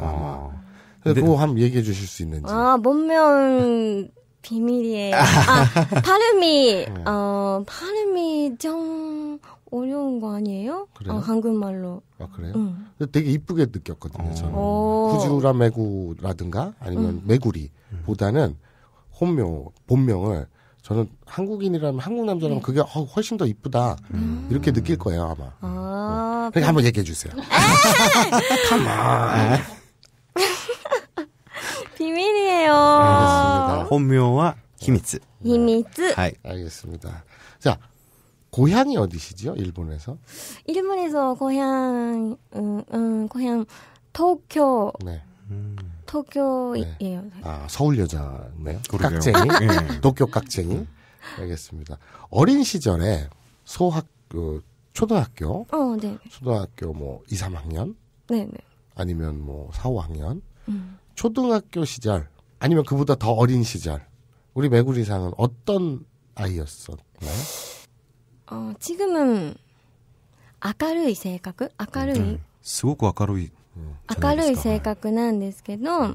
아. 근데 그거 한번 얘기해 주실 수 있는지. 아, 본명 비밀이에요. 아, 발음이, 아, 예. 어, 발음이 좀 어려운 거 아니에요? 아, 그래요? 아, 한국말로. 아, 그래요? 응. 되게 이쁘게 느꼈거든요, 어. 저는. 오. 후라 메구라든가 아니면 응. 메구리 보다는 혼묘, 본명을 저는 한국인이라면 한국 남자라면 네. 그게 어, 훨씬 더 이쁘다 음. 이렇게 느낄 거예요 아마. 아, 어. 그러니 한번 얘기해 주세요. 가만. 비밀이에요. 혼묘와 히미츠. 히미츠. 네. 알겠습니다. 자 고향이 어디시지요? 일본에서? 일본에서 고향 음, 음 고향 도쿄. 네. 음. 도쿄예요. 네. 아 서울 여자네요. 깍쟁이. 네. 도쿄 깍쟁이. 알겠습니다. 어린 시절에 소학 그 초등학교. 어, 네. 초등학교 뭐 2, 3학년. 네, 네. 아니면 뭐 4, 5학년. 음. 초등학교 시절 아니면 그보다 더 어린 시절. 우리 메구리상은 어떤 아이였었나요? 어, 지금은 아까르이 생각? 아까르이. すごく明るい. 아까르이 생각은 ですけど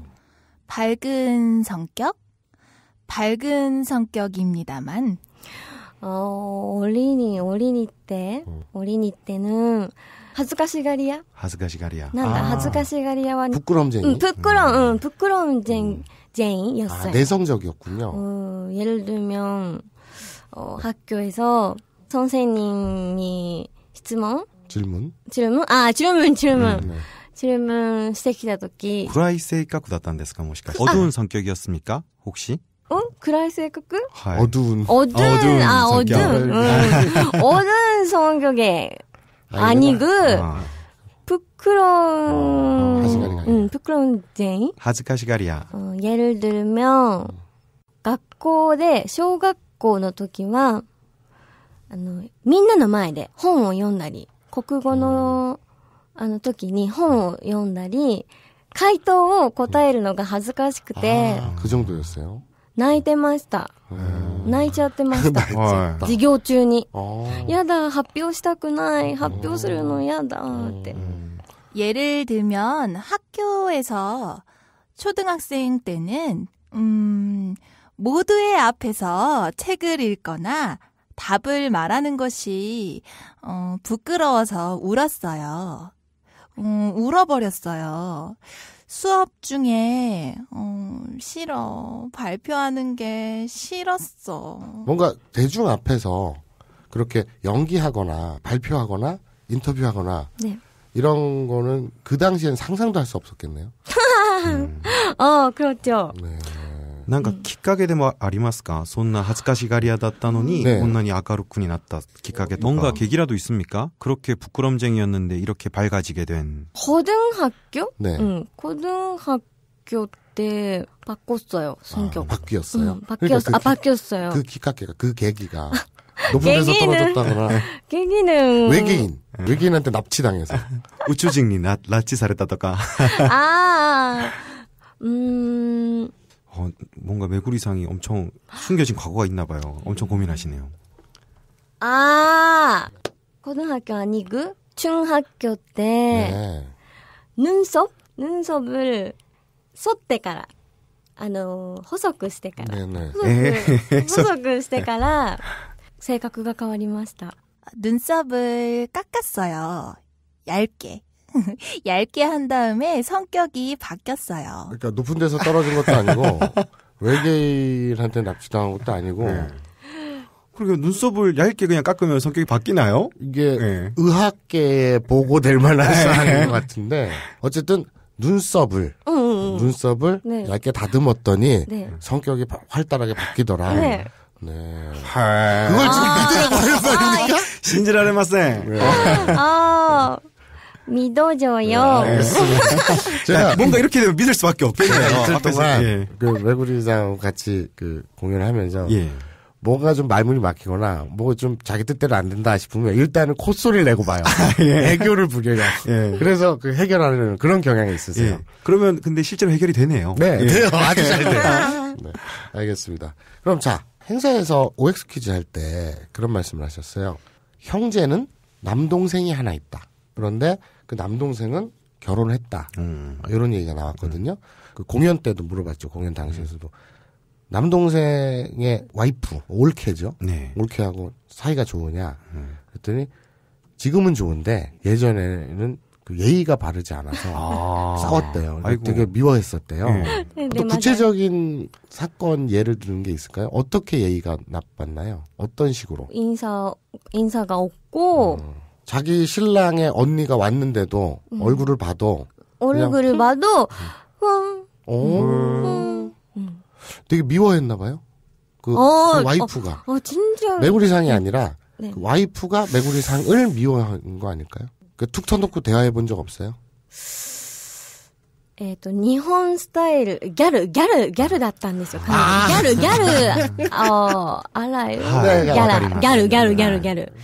밝은 성격? 밝은 성격입니다만 어, 어린이 어린이 때 어. 어린이 때는 恥ずかしがり屋?恥ずかしがり屋. 난다. 恥ずかしがり屋は 부끄럼쟁이. 응, 부끄럼. 음. 응, 부끄럼쟁이였어요. 음. 아, 내성적이었군요. 어, 예를 들면 어, 학교에서 선생님이질문질문질문아질문질문음네질문시키다토끼구라이성격だったんですかもしかして어두운성격이었습니까혹시어그라이성격어두운어두운아어두운음어두운성격에아니고부끄러운음부끄러운쟁이하즈카시가리야어예를들면学校で小学校の時はあの、みんなの前で本を読んだり、国語の、あの時に本を読んだり、回答を答えるのが恥ずかしくて、藤本ですよ。泣いてました。泣いちゃってました。授業中に。やだ、発表したくない。発表するのやだ、って。예를들면학교에서초등학생때는음모두의앞에서책을읽거나 답을 말하는 것이 어, 부끄러워서 울었어요. 음, 울어버렸어요. 수업 중에 어, 싫어 발표하는 게 싫었어. 뭔가 대중 앞에서 그렇게 연기하거나 발표하거나 인터뷰하거나 네. 이런 거는 그 당시엔 상상도 할 수 없었겠네요. 음. 어 그렇죠. 네. なんかきっかけでもありますか、そんな恥ずかしがり屋だったのに、こんなに明るくになったきっかけとか。뭔가계기라도있습니까그렇게부끄럼쟁이였는데이렇게밝아지게된 음. 네. 음. 고등학교? 네. 고등학교 때 바꿨어요. 성격. 바뀌었어요. 바뀌었 그러 아, 바뀌었어요. 그러니까 그 아, 기카케가 그, 그 계기가 높은 데서 떨어졌다거나 계기는 외계인 네. 외계인한테 납치당해서 우주직리 나, 납치사랬다던가 아 음. 어, 뭔가 메구리상이 엄청 숨겨진 과거가 있나 봐요. 엄청 고민하시네요. 아, 고등학교 아니고 중학교 때 네. 눈썹 눈썹을 쏟대から あの細くしてからねえ細くしてから性格が変わりまし다눈썹을깎았어요 네, 네. 네. 얇게. 얇게 한 다음에 성격이 바뀌었어요. 그러니까 높은 데서 떨어진 것도 아니고 외계인한테 납치당한 것도 아니고 네. 그리고 눈썹을 얇게 그냥 깎으면 성격이 바뀌나요? 이게 네. 의학계에 보고될 만한 네. 사안인 것 같은데 어쨌든 눈썹을 응, 음, 응. 음, 음. 눈썹을 네. 얇게 다듬었더니 네. 성격이 활달하게 바뀌더라. 네. 네. 아. 그걸 지금 아. 믿으라고 하는 말입니까? 신지라레마생. 아, 믿어줘요. 네. 네. 제가 뭔가 이렇게 되면 믿을 수밖에 없겠네요. 동안 네, 예. 그외구리장 같이 그 공연을 하면서 예. 뭐가 좀 말문이 막히거나 뭐 좀 자기 뜻대로 안 된다 싶으면 일단은 콧소리를 내고 봐요. 아, 예. 애교를 부려요. 예. 그래서 그 해결하는 그런 경향이 있으세요. 예. 그러면 근데 실제로 해결이 되네요. 네, 예. 돼요. 아주 잘 돼요. 네, 알겠습니다. 그럼 자 행사에서 OX 퀴즈 할 때 그런 말씀을 하셨어요. 형제는 남동생이 하나 있다. 그런데 그 남동생은 결혼을 했다. 음. 이런 얘기가 나왔거든요. 음. 그 공연 때도 물어봤죠. 공연 당시에서도. 남동생의 와이프, 올케죠. 네. 올케하고 사이가 좋으냐. 음. 그랬더니 지금은 좋은데 예전에는 그 예의가 바르지 않아서 아~ 싸웠대요. 그러니까 아이고. 되게 미워했었대요. 네. 네, 네 또 구체적인 사건 예를 드는 게 있을까요? 어떻게 예의가 나빴나요? 어떤 식으로? 인사 인사가 없고 음. 자기 신랑의 언니가 왔는데도 음. 얼굴을 봐도 얼굴을 음. 봐도 어. 음. 음. 되게 미워했나 봐요. 그, 어, 그 어, 와이프가 어, 어, 진짜 메구리상이 네. 아니라 네. 그 와이프가 메구리상을 미워한 거 아닐까요? 그 툭 터놓고 대화해 본 적 없어요? えっ、ー、と、日本スタイル、ギャル、ギャル、ギャルだったんですよ。ギャル、ギャル、ああらゆる。ギャル、ギャル、ギャル、ギャル、ギャル。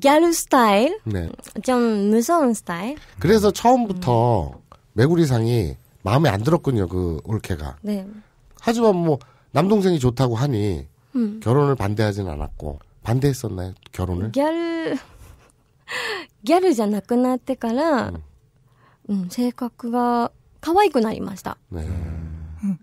갸루 스타일. 네. 좀 무서운 스타일. 그래서 처음부터 음. 메구리상이 마음에 안 들었군요, 그 올케가. 네. 하지만 뭐 남동생이 좋다고 하니 음. 결혼을 반대하진 않았고 반대했었나요? 결혼을? 갸루 갸루 じゃなくなってから 음. 음, 性格が 가와이くなりました. 네. 음.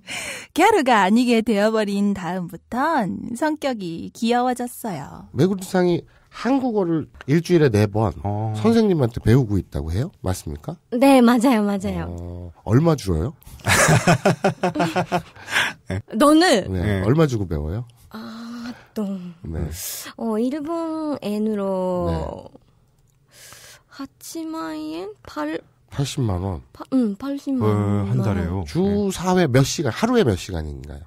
갸루가 아니게 되어버린 다음부턴 성격이 귀여워졌어요. 메구리상이 한국어를 일주일에 네번 어. 선생님한테 배우고 있다고 해요? 맞습니까? 네, 맞아요, 맞아요. 어, 얼마 줄어요? 너는? 네, 네. 얼마 주고 배워요? 아, 또. 네. 어, 일본 엔으로 네. 하치마엔 팔 80만 원. 응, 80만 음, 어, 원. 한 달에요. 주 4회 몇 시간, 하루에 몇 시간인가요?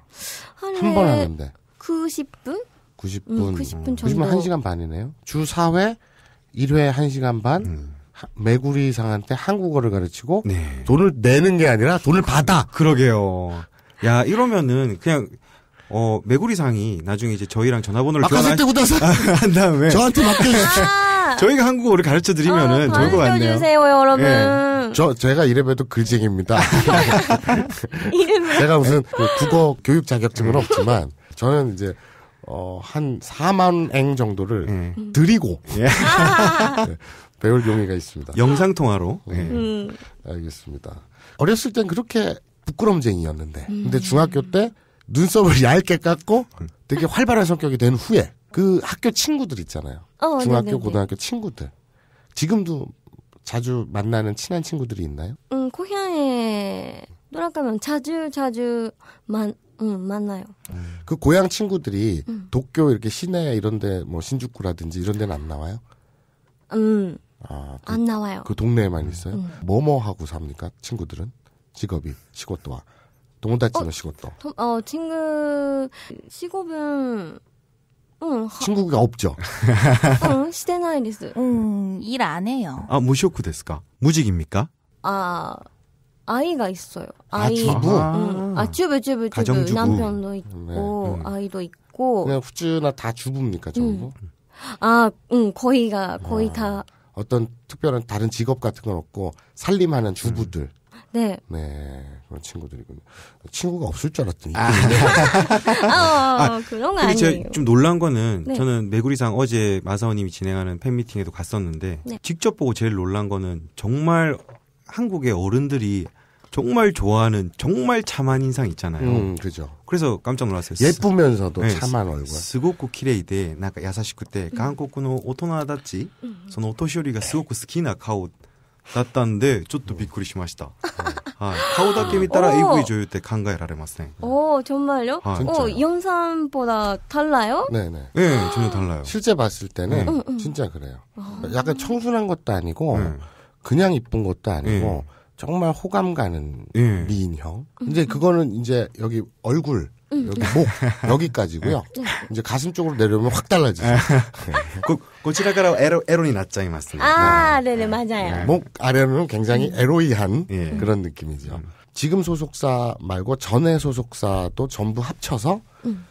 한 번 하는데. 90분? 90분. 음, 90분 음, 정도. 90분 1시간 반이네요. 주 4회, 1회 1시간 반. 음. 메구리 상한테 한국어를 가르치고 네. 돈을 내는 게 아니라 돈을 받아. 그러게요. 야 이러면은 그냥 어 메구리 상이 나중에 이제 저희랑 전화번호를 아, 교환한 한 다음에 저한테 맡겨주세요. 아. 저희가 한국어를 가르쳐 드리면은 아, 좋을 것 같네요. 주세요 여러분. 예. 저 제가 이름에도 글쟁입니다. 제가 무슨 그 국어 교육 자격증은 없지만 저는 이제 어, 한 4만 엥 정도를 네. 드리고 예. 네, 배울 용의가 있습니다. 영상 통화로. 네. 예. 알겠습니다. 어렸을 땐 그렇게 부끄럼쟁이였는데, 음. 근데 중학교 때 눈썹을 얇게 깎고 되게 활발한 성격이 된 후에 그 학교 친구들 있잖아요. 어, 네, 중학교, 네네네. 네. 고등학교 친구들. 지금도 자주 만나는 친한 친구들이 있나요? 음, 고향에 돌아가면 자주 자주 만 응, 만나요. 그 고향 친구들이 응. 도쿄 이렇게 시내 이런데 뭐 신주쿠라든지 이런 데는 안 나와요? 음. 아, 그, 안 나와요. 그 동네에만 있어요? 응. 뭐뭐 하고 삽니까? 친구들은? 직업이, 시고도와 동다치는 어, 시고 도, 어, 친구, 시고은 응. 친구가 없죠? 응, 시대나이です. 음, 일 안 해요. 아, 무쇼크ですか? 무직입니까? 아, 아이가 있어요. 아, 아이, 주부? 응. 아, 아 주부, 주부, 주부. 남편도 네. 있고, 네. 아이도 있고. 그냥 후주나 다 주부입니까, 전부? 응. 아, 응, 거의가, 아. 거의 아. 다. 어떤 특별한 다른 직업 같은 건 없고, 살림하는 주부들. 음. 네. 네. 그런 친구들이군요. 친구가 없을 줄 알았더니. 아, 어, 아, 어, 그런 거 아니에요. 좀 놀란 거는 네. 저는 메구리상 어제 마사오님이 진행하는 팬미팅에도 갔었는데 네. 직접 보고 제일 놀란 거는 정말 한국의 어른들이 정말 좋아하는 정말 참한 인상 있잖아요. 음, 그죠. 그래서 깜짝 놀랐어요. 예쁘면서도 네, 참한 얼굴. 스고쿠 키레이데, 나가 야사시쿠 때, 한국의 음. 오토나다치, その토시오리가 음, 음. 스고쿠 스키나 카오 ったん데ち또っ꾸리っく시다 어, 아, 카오 다は미顔だ AV 女優って考えられますね정말 요? はい영상보다달라 요? 네, 네. 예, 네, 전혀 달라요. 실제 봤을 때는 네. 진짜 그래요. 아. 약간 청순한 것도 아니고, 네. 그냥 이쁜 것도 아니고, 네. 정말 호감 가는 예. 미인형. 근제 그거는 이제 여기 얼굴 여기 목 여기까지고요. 이제 가슴 쪽으로 내려오면 확 달라지죠. 고, 고치라가라 에로, 에론이 낮장이 맞습니다. 아, 네, 네, 맞아요. 목 아래로는 굉장히 음. 에로이한 예. 그런 느낌이죠. 음. 지금 소속사 말고 전에 소속사도 전부 합쳐서 음.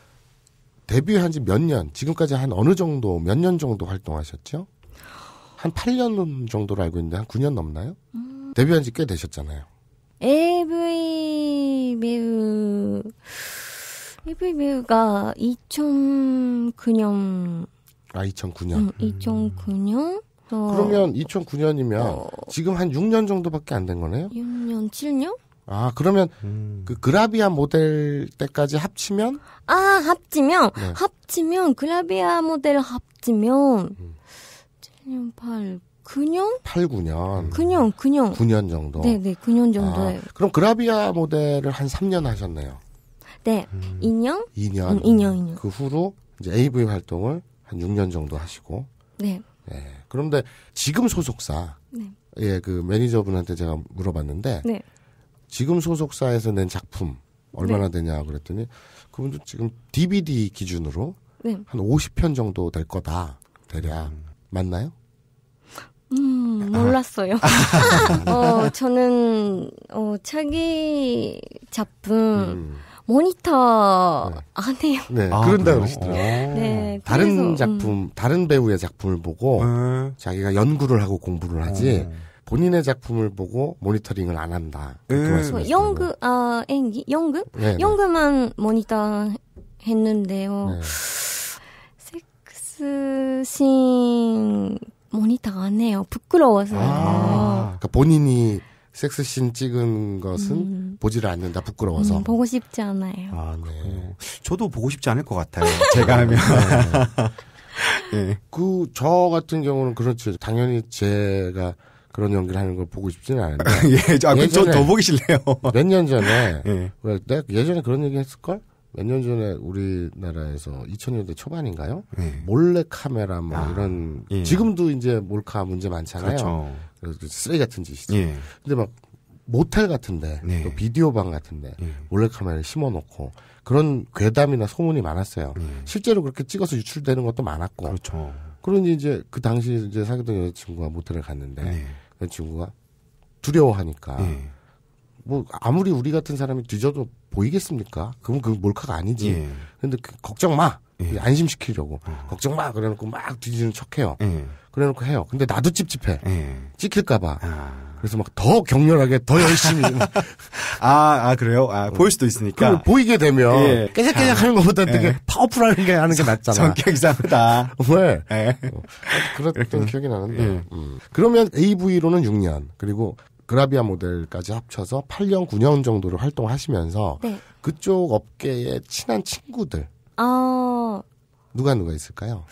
데뷔한 지 몇 년, 지금까지 한 어느 정도, 몇 년 정도 활동하셨죠? 한 8년 정도로 알고 있는데 한 9년 넘나요? 음. 데뷔한 지 꽤 되셨잖아요. AV 배우 AV 배우가 2009년 아 2009년 응, 2009년 어. 그러면 2009년이면 어. 지금 한 6년 정도밖에 안 된 거네요? 6년 7년? 아 그러면 음. 그 그라비아 모델 때까지 합치면 아 합치면 네. 합치면 그라비아 모델 합치면 음. 7년 8 근용? 8, 9년. 근용, 근용. 9년 정도. 네, 네, 9년 정도. 아, 그럼 그라비아 모델을 한 3년 하셨네요. 네, 음. 2년? 2년. 음, 2년, 2년. 그 후로 이제 AV 활동을 한 6년 정도 하시고. 네. 네. 그런데 지금 소속사. 네. 예, 그 매니저분한테 제가 물어봤는데. 네. 지금 소속사에서 낸 작품 얼마나 네. 되냐 그랬더니 그분도 지금 DVD 기준으로 네. 한 50편 정도 될 거다. 대략. 음. 맞나요? 음, 몰랐어요. 어, 저는, 어, 자기 작품, 음. 모니터 네. 안 해요. 네, 아, 그런다 그러시더라고요. 어. 네, 다른 그래서, 음. 작품, 음. 다른 배우의 작품을 보고 네. 자기가 연구를 하고 공부를 하지 네. 본인의 작품을 보고 모니터링을 안 한다. 그말씀이 네. 뭐 연구, 아, 연기, 연구, 네, 네. 연극만 모니터 했는데요. 섹스 씬 모니터가 안 해요. 부끄러워서. 아, 그러니까 본인이 섹스씬 찍은 것은 음. 보지를 않는다. 부끄러워서. 음, 보고 싶지 않아요. 아, 네. 저도 보고 싶지 않을 것 같아요. 제가 하면. 네. 네. 그, 저 같은 경우는 그렇죠. 당연히 제가 그런 연기를 하는 걸 보고 싶지는 않은데. 예, 아, 그럼 전더 보기 싫네요. 몇 년 전에. 예. 그때 예전에 그런 얘기 했을걸? 몇년 전에 우리나라에서 2000년대 초반인가요? 네. 몰래 카메라 뭐 아, 이런 예. 지금도 이제 몰카 문제 많잖아요. 그렇죠. 그래서 그 쓰레기 같은 짓이죠. 예. 근데 막 모텔 같은데 네. 또 비디오방 같은데 예. 몰래 카메라를 심어놓고 그런 괴담이나 소문이 많았어요. 예. 실제로 그렇게 찍어서 유출되는 것도 많았고. 그렇죠. 그러니 이제 그 당시 이제 사귀던 여자친구가 모텔을 갔는데 네. 예. 그 친구가 두려워하니까 뭐 아무리 우리 같은 사람이 뒤져도 보이겠습니까? 그건 그 몰카가 아니지. 예. 근데 그 걱정 마. 예. 그 안심시키려고 어. 걱정 마 그래놓고 막 뒤지는 척해요. 예. 그래놓고 해요. 근데 나도 찝찝해. 예. 찍힐까봐. 아. 그래서 막 더 격렬하게 더 열심히. 아, 아 그래요? 아, 어. 보일 수도 있으니까. 보이게 되면 예. 깨작깨작 하는 것보다 아. 예. 되게 파워풀하게 하는, 하는 게 낫잖아. 성격 이상하다. 왜? 예. 어, 그랬던 예. 기억이 나는데. 예. 음. 그러면 AV로는 6년 그리고 그라비아 모델까지 합쳐서 8년, 9년 정도를 활동하시면서 네. 그쪽 업계의 친한 친구들. 어... 누가 누가 있을까요?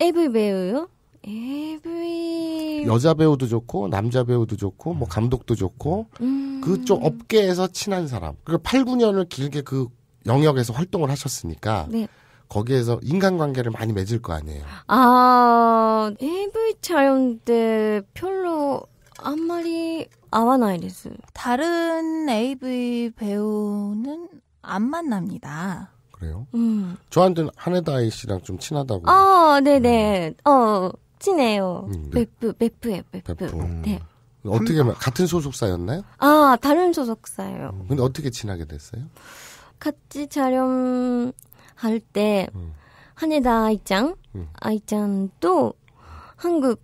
AV 배우요? AV 여자 배우도 좋고 남자 배우도 좋고 뭐 감독도 좋고 음... 그쪽 업계에서 친한 사람. 그리고 8, 9년을 길게 그 영역에서 활동을 하셨으니까 네. 거기에서 인간관계를 많이 맺을 거 아니에요. 아, AV 촬영 때 별로 あんまり合わないです。다른 AV 배우는 안 만납니다. 그래요? 음. 저한테는 한혜다이 씨랑 좀 친하다고. 아, 네네. 음. 어, 친해요. 음, 네. 베프, 베프예요, 베프. 베프. 네. 음. 어떻게 한... 같은 소속사였나요? 아, 다른 소속사예요. 근데 어떻게 친하게 됐어요? 같이 촬영할 때 한혜다 이짱 아이짱 또 한국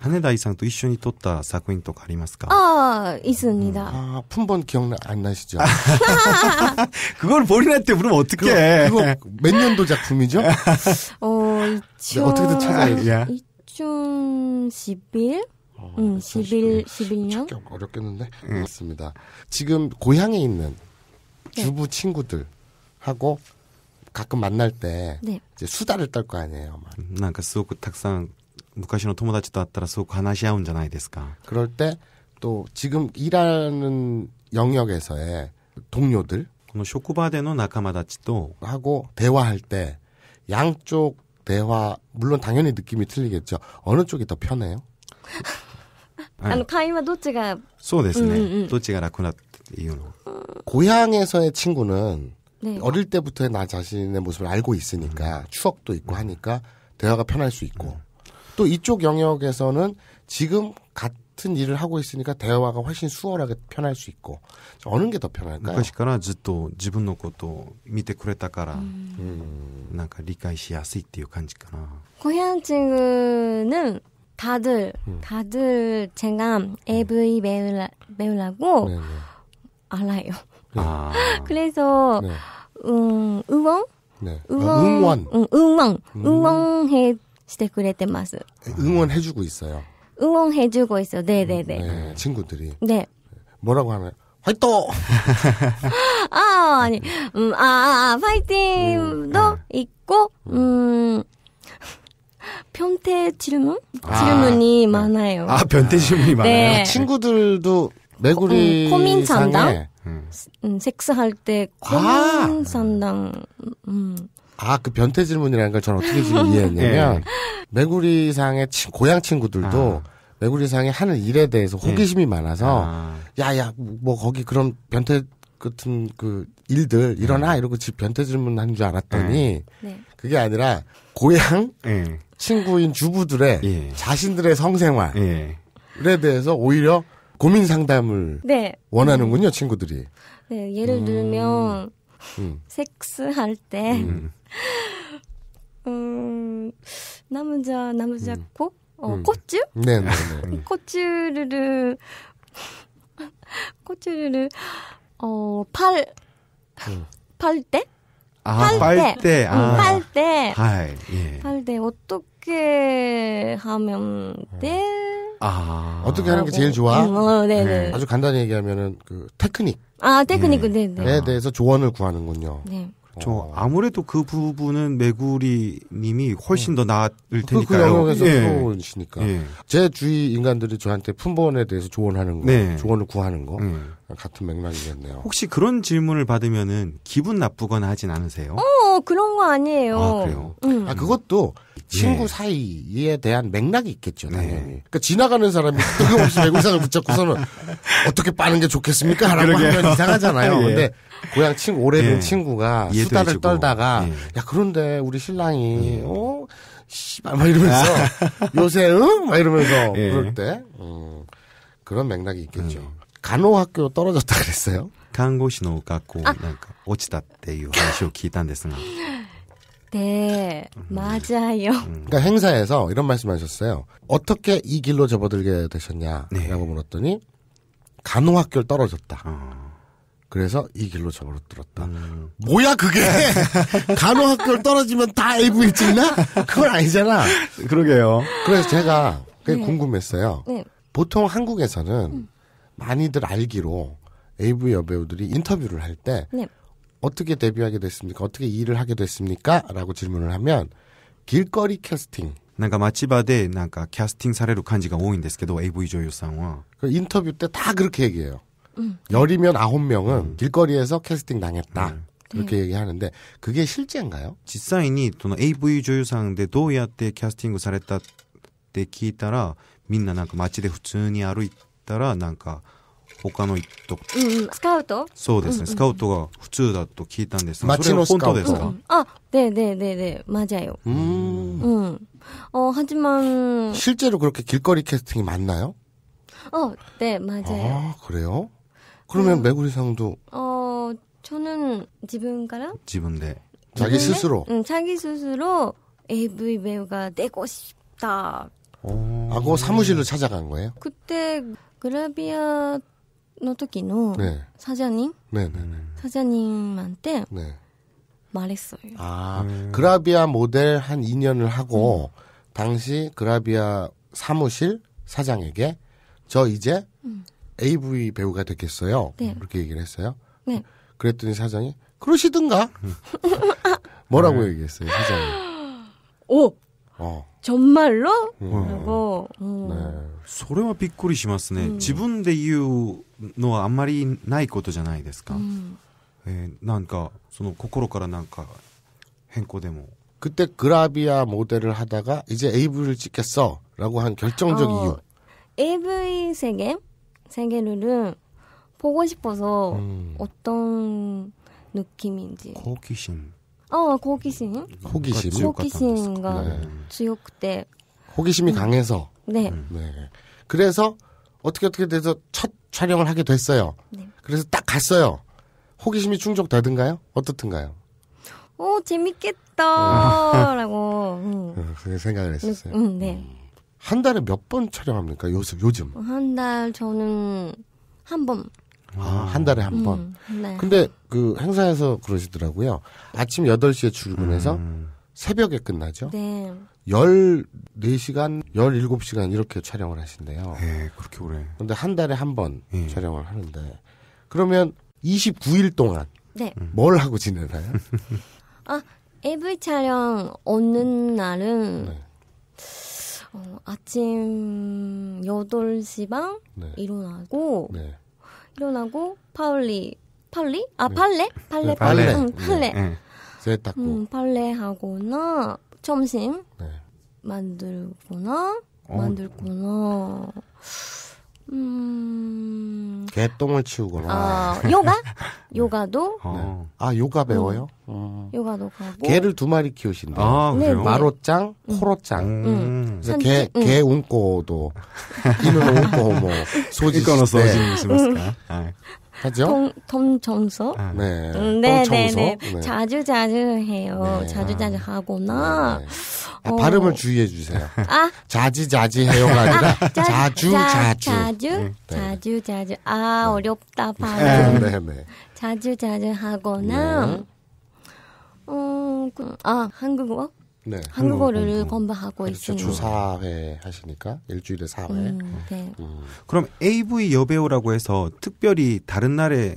羽田さんと一緒に撮った作品とかありますかああ、있습니 다。 ああ、푼번기억안나시죠그걸본인한테물으면어떡해그거몇년도작품이죠 어, 2000... 어떻게든 찾아야 돼. 2011? 어, 11, 11년? 어렵겠는데? 응. 맞습니다. 지금 고향에 있는 네. 주부 친구들하고 가끔 만날 때 네. 이제 수다를 떨 거 아니에요. 막. 음, なんかすごく昔の友達と会ったらすごく話し合うんじゃないですか。 그럴 때 또 지금 일하는 영역에서의 동료들 この職場での仲間たちと 하고 대화할 때 양쪽 대화 물론 당연히 느낌이 틀리겠죠. 어느 쪽이 더 편해요? あの会話どっちがそうですねどっちが楽なっていうの 아. 아, 고향에서의 친구는 네. 어릴 때부터 의나 자신의 모습을 알고 있으니까 음. 추억도 있고 음. 하니까 대화가 편할 수 있고 음. 또 이쪽 영역에서는 지금 같은 일을 하고 있으니까 대화가 훨씬 수월하게 편할 수 있고 어느 게 더 편할까요? 昔からずっと自分のこと見てくれからなん理解しやすいっていう感じかな고향친구는 음. 음. 다들 음. 다들 제가 AV 배우라, 배우라고 네네. 알아요. 네. 아. 그래서 네. 음, 응원? 네. 응원, 아, 응원, 응원, 응원해 してくれてます。응원해주고있어요 응원해주고 있어 네네네. 네, 네. 네, 친구들이. 네. 뭐라고 하나요? 화이토! 아, 니 음, 아, 파이팅도 아, 아, 음, 있고, 음, 음 변태 질문? 아, 질문이 많아요. 아, 변태 질문이 많아요? 친구들도 매구리 음, 고민 상에 담 음, 섹스할 때 고민 상담, 음, 아, 그 변태 질문이라는 걸 저는 어떻게 지금 이해했냐면, 예. 메구리상의 친, 고향 친구들도 아. 메구리상이 하는 일에 대해서 예. 호기심이 많아서, 아. 야, 야, 뭐 거기 그런 변태 같은 그 일들 일어나 예. 이러고 집 변태 질문하는 줄 알았더니 네. 그게 아니라 고향 네. 친구인 주부들의 네. 자신들의 성생활에 대해서 오히려 고민 상담을 네. 원하는군요 친구들이. 네 예를 음... 들면 음. 섹스할 때. 음. 음, 나 남자, 남자 음. 코? 어, 음. 꽃줄? 네네네. 꽃르을꽃르르 어, 팔, 음. 팔대? 아, 빨대. 아. 음, 팔대 하이, 예. 대 어떻게 하면 어. 돼? 아. 어떻게 하는 게 어, 제일 어. 좋아? 음, 어, 네네. 네. 네. 아주 간단히 얘기하면은 그 테크닉. 아, 테크닉. 예. 네네. 에 네, 대해서 조언을 구하는군요. 네. 저 어. 아무래도 그 부분은 메구리 님이 훨씬 음. 더 나을 그 테니까요. 그 영역에서 예. 프로시니까. 예. 제 주위 인간들이 저한테 품번에 대해서 조언하는 거, 네. 조언을 구하는 거. 음. 같은 맥락이겠네요. 혹시 그런 질문을 받으면은 기분 나쁘거나 하진 않으세요? 어, 그런 거 아니에요. 아, 그래요? 음. 아, 그것도 친구 네. 사이에 대한 맥락이 있겠죠, 네. 당연히. 네. 그니까 지나가는 사람이 뜬금없이 외국사를 붙잡고서는 어떻게 빠는 게 좋겠습니까? 라고 하면 이상하잖아요. 예. 근데 고향 친구, 오래된 예. 친구가 수다를 해주고. 떨다가 예. 야, 그런데 우리 신랑이, 예. 어? 씨발, 막 이러면서 요새, 응? 막 이러면서 예. 그럴 때, 음, 그런 맥락이 있겠죠. 음. 간호학교로 떨어졌다 그랬어요? 간고시 노学校 아. 落ちたっていう話を聞いたんですが 그러니까 네, 음. 맞아요. 음. 그러니까 행사에서 이런 말씀하셨어요. 어떻게 이 길로 접어들게 되셨냐라고 네. 물었더니 간호학교를 떨어졌다. 어. 그래서 이 길로 접어들었다. 음. 뭐야 그게? 간호학교를 떨어지면 다 a v 증나 그건 아니잖아. 그러게요. 그래서 제가 그게 네. 궁금했어요. 네. 보통 한국에서는 음. 많이들 알기로 AV 여배우들이 인터뷰를 할때 네. 어떻게 데뷔하게 됐습니까? 어떻게 일을 하게 됐습니까? 라고 질문을 하면 길거리 캐스팅. なんか街場でなん 캐스팅 사례로 간지가 오る데스が多いんですけど AV 女優さんは 그 인터뷰 때 다 그렇게 얘기해요. 음. 열이면 아홉 명은 음. 길거리에서 캐스팅 당했다. 음. 그렇게 네. 얘기하는데 그게 실제인가요? 実際にその AV 女優さんでどうやってキャスティングされたって聞いたら普通に歩い たらなんか他のとうんスカウトそうですねうんうんスカウトが普通だと聞いたんですが町のスカウトですかうんあ네네네네 맞아요 음, 음. 어 하지만 실제로 그렇게 길거리 캐스팅이 많나요? 어네 맞아요 아 그래요? 그러면 음. 메구리상도 어 저는 지분가랑 지분대 네. 음, 자기 스스로 응 자기 스스로 AV 배우가 되고 싶다 하고 어. 사무실로 찾아간 거예요? 그때 グラビアの時のサジャ님 네, 네, 네. 사장님한테 네. 말했어요. 아, 음. 그라비아 모델 한 2년을 하고 음. 당시 그라비아 사무실 사장에게 저 이제 AV 음. 배우가 됐겠어요. 네. 렇게 얘기를 했어요. 네. 그랬더니 사장이 그러시든가 뭐라고 네. 얘기했어요, 사장이. 오. 어. 정말로음라고음それはびっくりしますね、自分で言うのはあんまりないことじゃないですか。えなんか、その心からなんか変更でも。くってグラビアモデルをは하다 가、 이제 AV を찍겠 어。 라고한결정적이 유。 a せげ言宣言ルール、보고싶어 서、 うん、어떤느ん。인 지。 好奇心。 어, 호기심. 호기심. 호기심과 네.強 때. 호기심이 음. 강해서. 네. 음, 네. 그래서 어떻게 어떻게 돼서 첫 촬영을 하게 됐어요. 네. 그래서 딱 갔어요. 호기심이 충족되든가요? 어떻든가요? 오, 어, 재밌겠다. 라고. 음. 음 생각을 했었어요. 음, 네. 한 달에 몇 번 촬영합니까? 요즘, 요즘? 한 달 저는 한 번. 아, 어, 한 달에 한 번. 음, 음, 네. 근데 그 행사에서 그러시더라고요. 아침 8시에 출근해서 음. 새벽에 끝나죠. 네. 14시간, 17시간 이렇게 촬영을 하신대요. 예, 그렇게 오래. 근데 한 달에 한번 예. 촬영을 하는데 그러면 29일 동안 네. 음. 뭘 하고 지내나요? 아, AV 촬영 어느 음. 날은 네. 어, 아침 8시 반 네. 일어나고 네. 일어하고 파울리 팔리? 아 네. 팔레? 팔레 네, 팔레 응, 팔레. 네. 닦고. 음, 팔레 예, 예. 음, 하거나 점심 네. 만들구나 어. 만들구나 음. 개똥을 치우거나. 어, 요가? 네. 요가도? 어. 네. 아, 요가 배워요? 음. 어. 요가도 가고. 뭐? 개를 두 마리 키우신다. 아, 네, 마로짱, 응. 음. 코로짱. 음. 음. 그래서 개, 응. 개 운꼬도. 이는 운꼬, 뭐, 소지. 이거는 소지. 네. 하죠? 통, 통청소? 아, 네. 네, 네. 음, 네, 네, 네, 네. 자주 자주 해요. 네. 자주 자주 아. 하거나. 네. 아, 어. 발음을 주의해 주세요. 아, 자지 자지 해요가 아니라 아, 자, 자주 자, 주 자주 응. 음, 네. 자주 자주. 아, 어렵다 발음. 네, 네. 자주 자주 하거나. 음, 어, 그, 아, 한국어? 네, 한국어를 공부. 공부하고 그렇죠. 있으니까 주사회 하시니까 일주일에 4회. 음, 네. 음. 그럼 AV 여배우라고 해서 특별히 다른 날에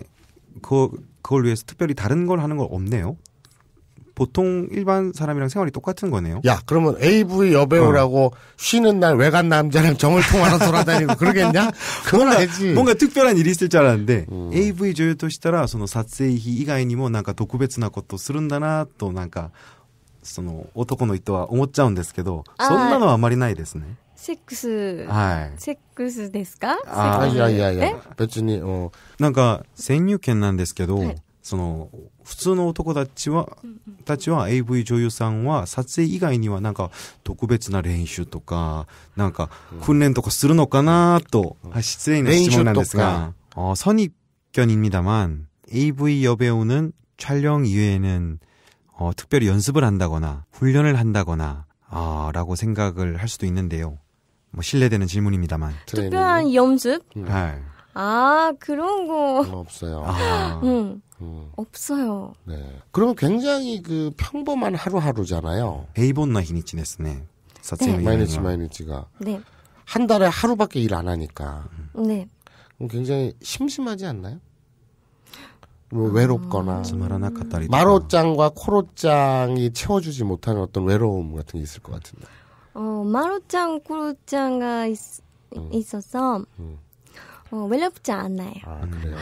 그 그걸 위해서 특별히 다른 걸 하는 건 없네요. 보통 일반 사람이랑 생활이 똑같은 거네요. 야, 그러면 AV 여배우라고 어. 쉬는 날 외간 남자랑 정을 통하러 돌아다니고 그러겠냐? 그건 아니지. 뭔가 특별한 일이 있을 줄 알았는데, 음. AV 女優としたら、その撮影費以外にも、なんか特別なことするんだな、と、なんかその男の人は思っちゃうんですけどそんなのはあまりないですねセックス、はい、セックスですかあいやいやいや別になんか先入権なんですけど、はい、その普通の男たちは、たちは AV 女優さんは撮影以外にはなんか特別な練習とか、なんか訓練とかするのかなと、うん、失礼な質問なんですが、 어、 선입견입니다만 AV 여배우는촬영이외에는 어, 특별히 연습을 한다거나 훈련을 한다거나 아, 라고 생각을 할 수도 있는데요. 뭐 실례되는 질문입니다만. 트레이닝. 특별한 연습? 음. 네. 아 그런 거 없어요. 아. 음. 음. 없어요. 네. 그리고 굉장히 그 평범한 하루하루잖아요. 에이본 나히니 지냈네. 네. 마이너치 마이너치가. 네. 한 달에 하루밖에 일 안 하니까. 네. 그럼 굉장히 심심하지 않나요? 뭐 음. 외롭거나 마로짱과 코로짱이 채워주지 못하는 어떤 외로움 같은 게 있을 것 같은데. 어 마로짱 코로짱가 있, 음. 있어서 음. 어, 외롭지 않아요. 아 그래요.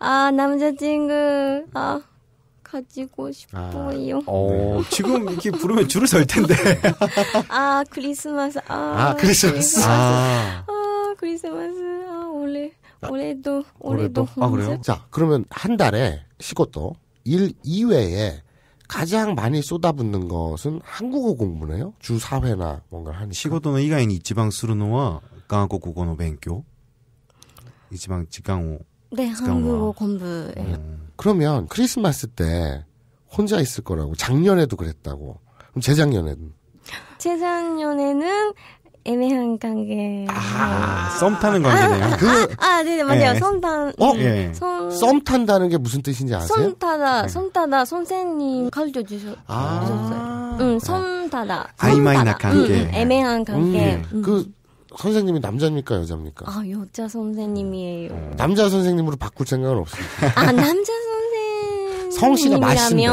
아 남자친구 아 가지고 싶어요. 아, 어, 네. 지금 이렇게 부르면 줄을 설 텐데. 아 크리스마스. 아, 아 크리스마스. 크리스마스. 아. 아 크리스마스. 아 원래. 아, 올해도 올해도, 올해도? 아 그래요? 자 그러면 한 달에 시고또 일 이외에 가장 많이 쏟아붓는 것은 한국어 공부네요. 주 4회나 뭔가 하는. 시고도는 이가인 이지방 쓰루노와 강하고 국어노 뱅교 이지방 지강호 네 한국어 공부예요. 음. 그러면 크리스마스 때 혼자 있을 거라고 작년에도 그랬다고 그럼 재작년에는 재작년에는 애매한 관계. 아, 썸 타는 관계네요. 아, 그, 아, 네네, 맞아요. 예. 썸 탄, 어? 음, 예. 썸, 썸 탄다는 게 무슨 뜻인지 아세요? 썸 타다, 네. 썸 타다, 선생님 가르쳐 주셨, 아~ 어요 응, 썸 타다. 아이마이나 관계. 응, 애매한 음, 관계. 음, 음. 그, 선생님이 남자입니까 여자입니까? 아 여자 선생님이에요. 어. 남자 선생님으로 바꿀 생각은 없습니다. 아 남자 선생님 성씨가 맛있는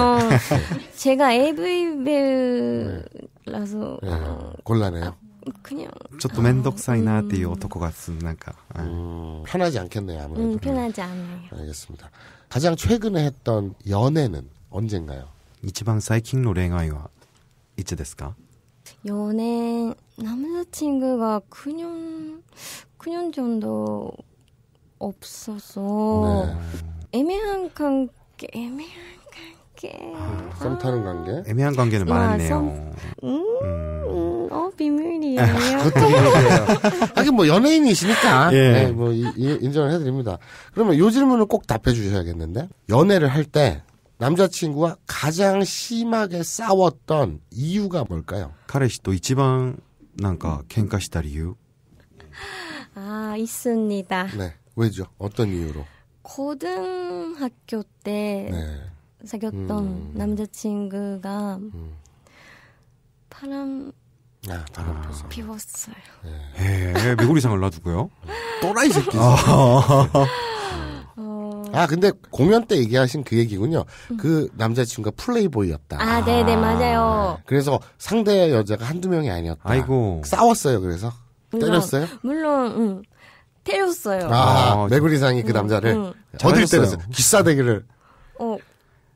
제가 AV 배우라서 네, 예, 곤란해요. 그냥ちょっと面倒くさいなっていう男がすなんか 음. 아. 음, 편하지 않겠네요 아무래도. 음, 편하지 않아요. 알겠습니다. 가장 최근에 했던 연애는 언젠가요? 一番最近の恋愛はいつですか 연애 남자친구가 그년 그년 정도 없어서 네. 애매한 관계 애매한 어떡해. 아, 썸 타는 아. 관계? 애매한 관계는 아, 많았네요. 음, 음. 어, 비밀이에요. 아, 그것도 비밀이에요. 하긴 뭐 연예인이시니까. 예. 네, 뭐 이, 이, 인정을 해드립니다. 그러면 요 질문을 꼭 답해 주셔야겠는데. 연애를 할 때 남자친구와 가장 심하게 싸웠던 이유가 뭘까요? 카레시도 이지방 なんか喧嘩した 이유? 아, 있습니다. 네. 왜죠? 어떤 이유로? 고등학교 때 네. 사귀었던 음. 남자친구가 음. 바람 아, 바람 아. 피웠어요. 예, 예 미고리상을 놔두고요. 또라이 새끼. 아. 음. 어. 아 근데 공연 때 얘기하신 그 얘기군요. 음. 그 남자친구가 플레이보이였다. 아 네네 네, 맞아요. 네. 그래서 상대 여자가 한두 명이 아니었다. 아이고 싸웠어요 그래서 물론, 때렸어요. 물론 응. 때렸어요. 아, 아 메구리상이 그 남자를 응, 응. 어딜 때렸어요? 기싸대기를. 어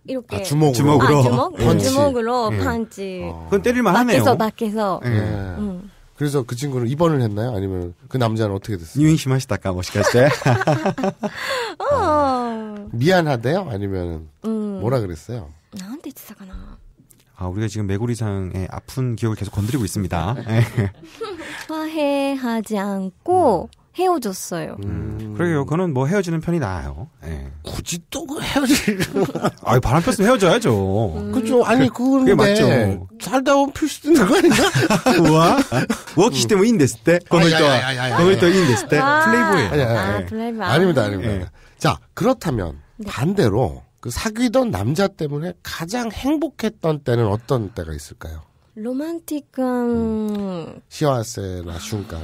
이렇게 아, 주먹으로 아, 아, 주먹? 주먹으로 예. 펀치. 아. 그건 때릴만 하네요. 밖에서 밖에서. 예. 음. 그래서 그 친구는 입원을 했나요? 아니면 그 남자는 어떻게 됐어요? 유행심하시다까 멋시겠어요 뭐 미안하대요? 아니면 음. 뭐라 그랬어요? 나한테 지사가나. 아, 우리가 지금 메구리상의 아픈 기억을 계속 건드리고 있습니다. 화해하지 않고 음. 헤어졌어요. 음. 음. 그래요. 그는 뭐 헤어지는 편이 나아요. 예. 굳이 또 그 헤어질. 아유 바람 폈으면 헤어져야죠. 음. 그죠. 아니 그건 그게 맞죠. 살다 보면 필수 있는 거 아닌가? 와. 워키시 때문인됐스 때. 거물또 거물떠 인됐스 때. 아, 플레이보이. 아니, 아 아니. 아, 플레이보이. 아닙니다, 아닙니다. 예. 자 그렇다면 네. 반대로 그 사귀던 남자 때문에 가장 행복했던 때는 어떤 때가 있을까요? 로man틱한 음. 시와세나 순간.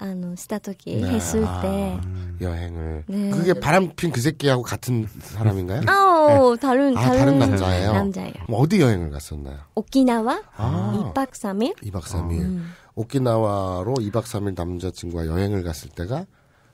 あのした時 네. 했을 아, 때 여행을 네. 그게 바람핀 그 새끼하고 같은 사람인가요? 아, 어, 어, 네. 다른 아, 다른, 다른 남자예요. 남자예요. 어디 여행을 갔었나요? 오키나와 2박 아. 3일. 2박 3일. 음. 오키나와로 2박 3일 남자친구와 여행을 갔을 때가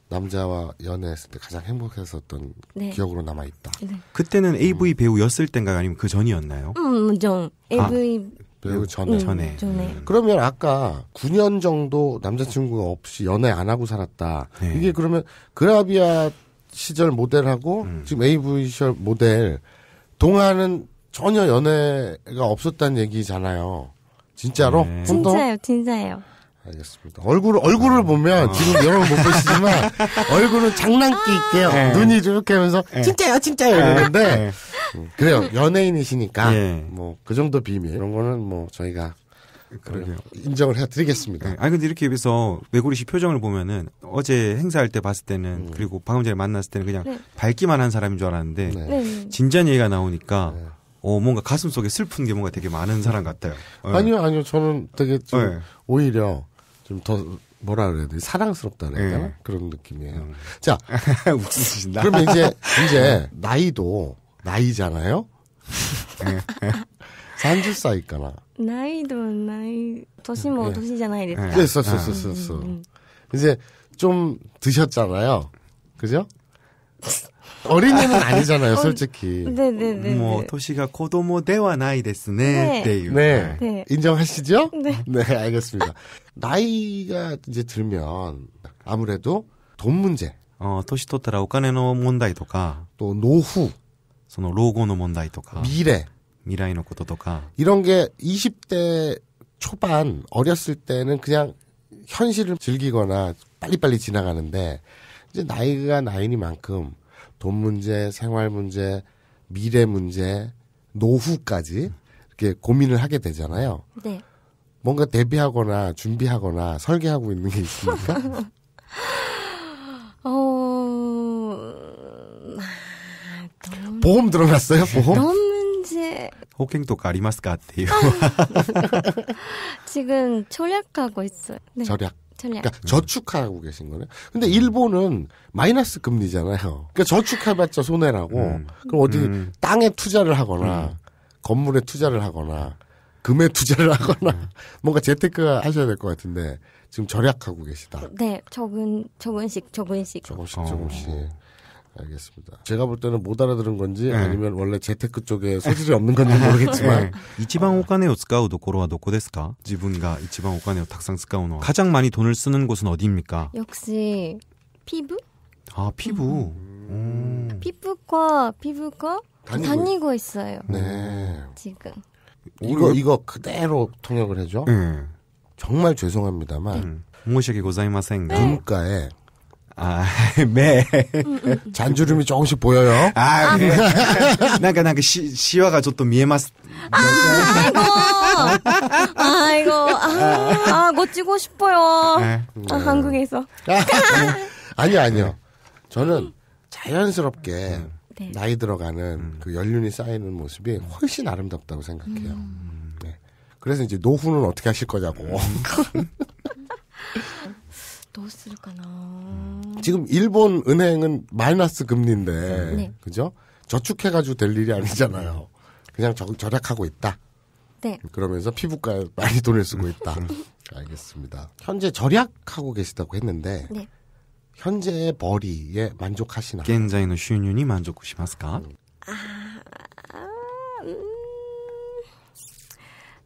남자와 연애했을 때 가장 행복했었던 네. 기억으로 남아 있다. 네. 그때는 음. AV 배우였을 때인가요 아니면 그 전이었나요? 음, 좀 AV 아, 배우 네. 전에. 음, 전에. 전 음. 그러면 아까 9년 정도 남자친구 없이 연애 안 하고 살았다. 네. 이게 그러면 그라비아 시절 모델하고 음. 지금 AV 시절 모델 동안은 전혀 연애가 없었다는 얘기잖아요. 진짜로? 네. 진짜요, 진짜예요. 알겠습니다. 얼굴 얼굴을 보면 어. 지금 여러분 못 보시지만 얼굴은 장난기 있게요. 네. 눈이 이렇게 하면서 네. 진짜요, 진짜요 네. 이러는데 네. 음, 그래요. 연예인이시니까 네. 뭐그 정도 비밀 이런 거는 뭐 저희가 그러게요. 인정을 해드리겠습니다. 네. 아니 근데 이렇게 해서 외고리 씨 표정을 보면은 어제 행사할 때 봤을 때는 음. 그리고 방금 전에 만났을 때는 그냥 네. 밝기만 한 사람인 줄 알았는데 네. 네. 진지한 얘기가 나오니까 네. 어 뭔가 가슴 속에 슬픈 게 뭔가 되게 많은 사람 같아요. 어. 아니요 아니요 저는 되게 좀 오히려 좀더 뭐라 그래야 돼 사랑스럽다는 네. 되나? 그런 느낌이에요. 음. 자, 웃으신다. 그럼 이제 이제 네. 나이도 나이잖아요.30歳かな。ないどない、年も年じゃないですか。 네, 네, 썼었었었어. 네. 네. 음, 음, 음. 이제 좀 드셨잖아요. 그죠? 어린이는 아니잖아요, 솔직히. 네네네. 뭐, 도시가 고도모 대화 나이 데스네. 네. 네. 네. 인정하시죠? 네. 네, 알겠습니다. 나이가 이제 들면 아무래도 돈 문제. 어, 도시 토탈라 오카네노 문다이 도가. 또 노후. その 로고노 문다이 도가. 미래. 미라이노 코도 도가. 이런 게 20대 초반 어렸을 때는 그냥 현실을 즐기거나 빨리빨리 지나가는데 이제 나이가 나이니만큼 돈 문제, 생활 문제, 미래 문제, 노후까지 이렇게 고민을 하게 되잖아요. 네. 뭔가 대비하거나 준비하거나 설계하고 있는 게 있습니까? 어... 돈... 보험 들어갔어요? 보험? 돈문 호갱도 가리마스 같아요. 아, 네. 지금 절약하고 있어요. 네. 절약. 그러니까 저축하고 계신 거네. 근데 일본은 마이너스 금리잖아요. 그러니까 저축해봤자 손해라고. 음. 그럼 어디 음. 땅에 투자를 하거나 음. 건물에 투자를 하거나 금에 투자를 하거나 음. 뭔가 재테크 하셔야 될 것 같은데 지금 절약하고 계시다. 네, 적은 조금씩 조금씩. 조금씩 조금씩. 어. 알겠습니다. 제가 볼 때는 못 알아들은 건지 네. 아니면 원래 재테크 쪽에 소질이 없는 건지 모르겠지만 네. 네. 이치방 오카네 오스카우 도코로와 도코데스카? 지분가 이치방 오카네 오 탁상 스카우노 가장 많이 돈을 쓰는 곳은 어디입니까? 역시 피부? 아 피부. 음. 음. 피부과 피부과 다니고, 다니고 있어요. 네. 지금 이거 이거 그대로 통역을 해줘. 네. 정말 죄송합니다만. 음. 무엇이 고자이마생. 문과에 아, あ目잔주름이조금씩보여요 아、 ねなんかなんか시し가がち미っと見えますあああいごああご 아, 네. 아, 아, 싶어요. 네, 아, ぽよあ에서 아니요아니요저는자연스럽게 네. 네. 나이 들어가는 음. 그 연륜이 쌓이는 모습이 훨씬 아름답다고 생각해요. 음. 음 네. 그래서 이제 노후는 어떻게 하실 거냐고. 노스를 까나. 지금 일본 은행은 마이너스 금리인데 네. 그죠? 저축해가지고 될 일이 아니잖아요. 그냥 저, 절약하고 있다. 네. 그러면서 피부과에 많이 돈을 쓰고 있다. 알겠습니다. 현재 절약하고 계시다고 했는데 네. 현재의 벌이에 만족하시나? 현재의 수입이 만족しますか? 아, 음,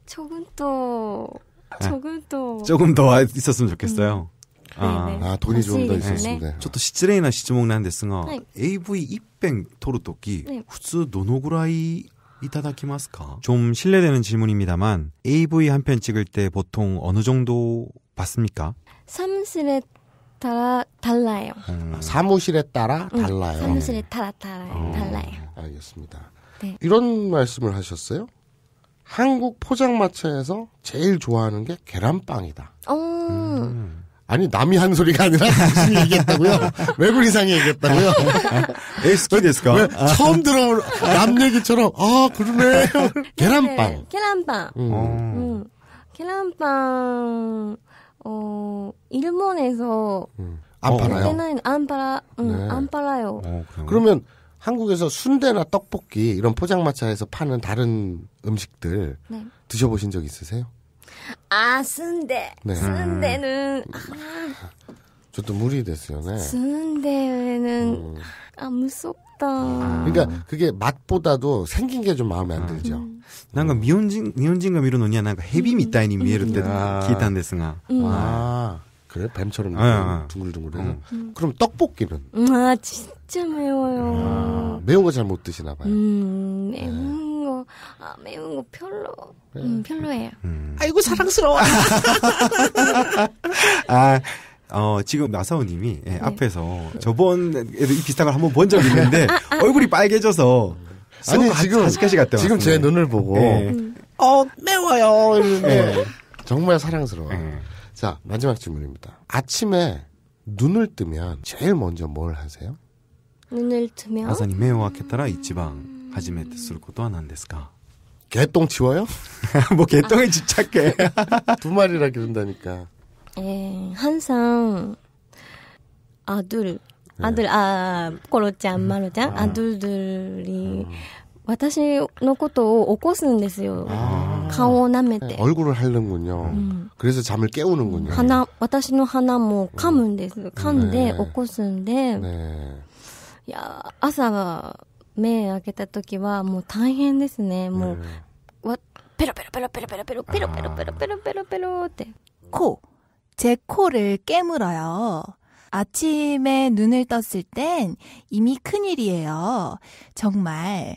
조금 또 아, 조금 또 조금 더 있었으면 좋겠어요. 음. 아, 돈이좀 더 있었습니다ちょっと失礼な質問なんですが、はい、AV 一遍撮るとき、普通どのぐらいいただきますか좀실례되는질문입니다만 AV 한 편 찍을 때 보통 어느 정도 받습니까? 사무실에 따라 달라요. 음. 아, 사무실에 따라 달라요. 응, 사무실에 따라 달라요. 어. 달라요. 알겠습니다. 네. 이런 말씀을 하셨어요? 한국 포장마차에서 제일 좋아하는 게 계란빵이다. 어. 음. 아니 남이 한 소리가 아니라 무슨 얘기했다고요? 외국 인상이 얘기했다고요? 에스키데스까? 왜 처음 들어온 남 얘기처럼 아 그러네 계란빵. 네, 계란빵. 음. 음. 계란빵 어 일본에서 음. 안 어, 팔아요. 안 팔아 응, 네. 안 팔아요. 어, 그러면 한국에서 순대나 떡볶이 이런 포장마차에서 파는 다른 음식들 네. 드셔보신 적 있으세요? あすんですんでぬちょっと無理ですよねすんでぬあ無 아, 네. 음. 네. 음. 아, 그러니까 그게 맛보다도 생긴 게 좀 마음에 안 들죠. 뭔가 미혼진 미혼진과 미루노냐 뭔가 헤비 미타이니 미에르 때 기탄데스가. 아. 그래 뱀처럼 아, 아, 둥글둥글해서 음. 그럼 떡볶이는 음. 아 진짜 매워요 아, 매운 거 잘 못 드시나 봐요 음, 매운 네. 매 아, 매운 거 별로. 네. 음, 별로예요. 음. 아이고, 사랑스러워. 아. 어, 지금 나사오님이 예, 네. 앞에서 저번에도 이 비슷한 걸 한번 본 적이 있는데 아, 아, 아. 얼굴이 빨개져서 아니 지금 아직까지 갔다 지금 제 네. 눈을 보고 네. 어 매워요 이러는데 네. 정말 사랑스러워. 네. 자 마지막 질문입니다. 아침에 눈을 뜨면 제일 먼저 뭘 하세요? 눈을 뜨면 아사님 매워하겠더라 이 지방. 始めてすることは何ですか개똥치워요 뭐 개똥에 집착해. 두 마리나 기른다니까. 예, 항상 아들, 네. 아들, 아, 코로짱, 음. 마로짱, 아. 아들들이 私のことを起こすんですよ。 음. 아, 顔を舐めて。 네, 얼굴을 하는군요. 음. 그래서 잠을 깨우는군요. 鼻、私の鼻も噛むんです。噛んで起こすんで、 음. 네. いや、朝は 目開けた時はもう大変ですねもう、うん、わペロペロペロペロペロペロペロペロペロペロペロペロって코 제 코를 깨물어요. 아침에 눈을 떴을 땐 이미 큰일이에요. 정말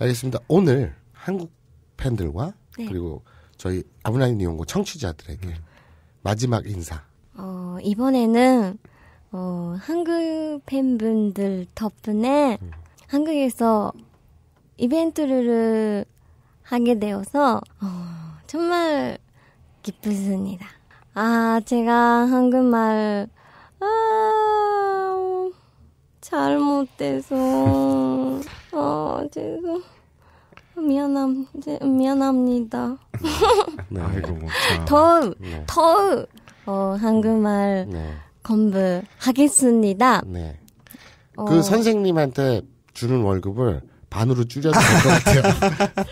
알겠습니다. 오늘 한국 팬들과 네. 그리고 저희 아브라인 이용고 청취자들에게 음. 마지막 인사. 어, 이번에는 어, 한국 팬분들 덕분에 음. 한국에서 이벤트를 하게 되어서 어, 정말 기쁘습니다. 아, 제가 한국말 아, 잘못돼서 아 죄송 미안함 미안합니다. 네. 아이고 뭐, 더더 네. 어, 한국말 네. 공부하겠습니다. 네. 어. 그 선생님한테 주는 월급을 반으로 줄여도 될것 같아요.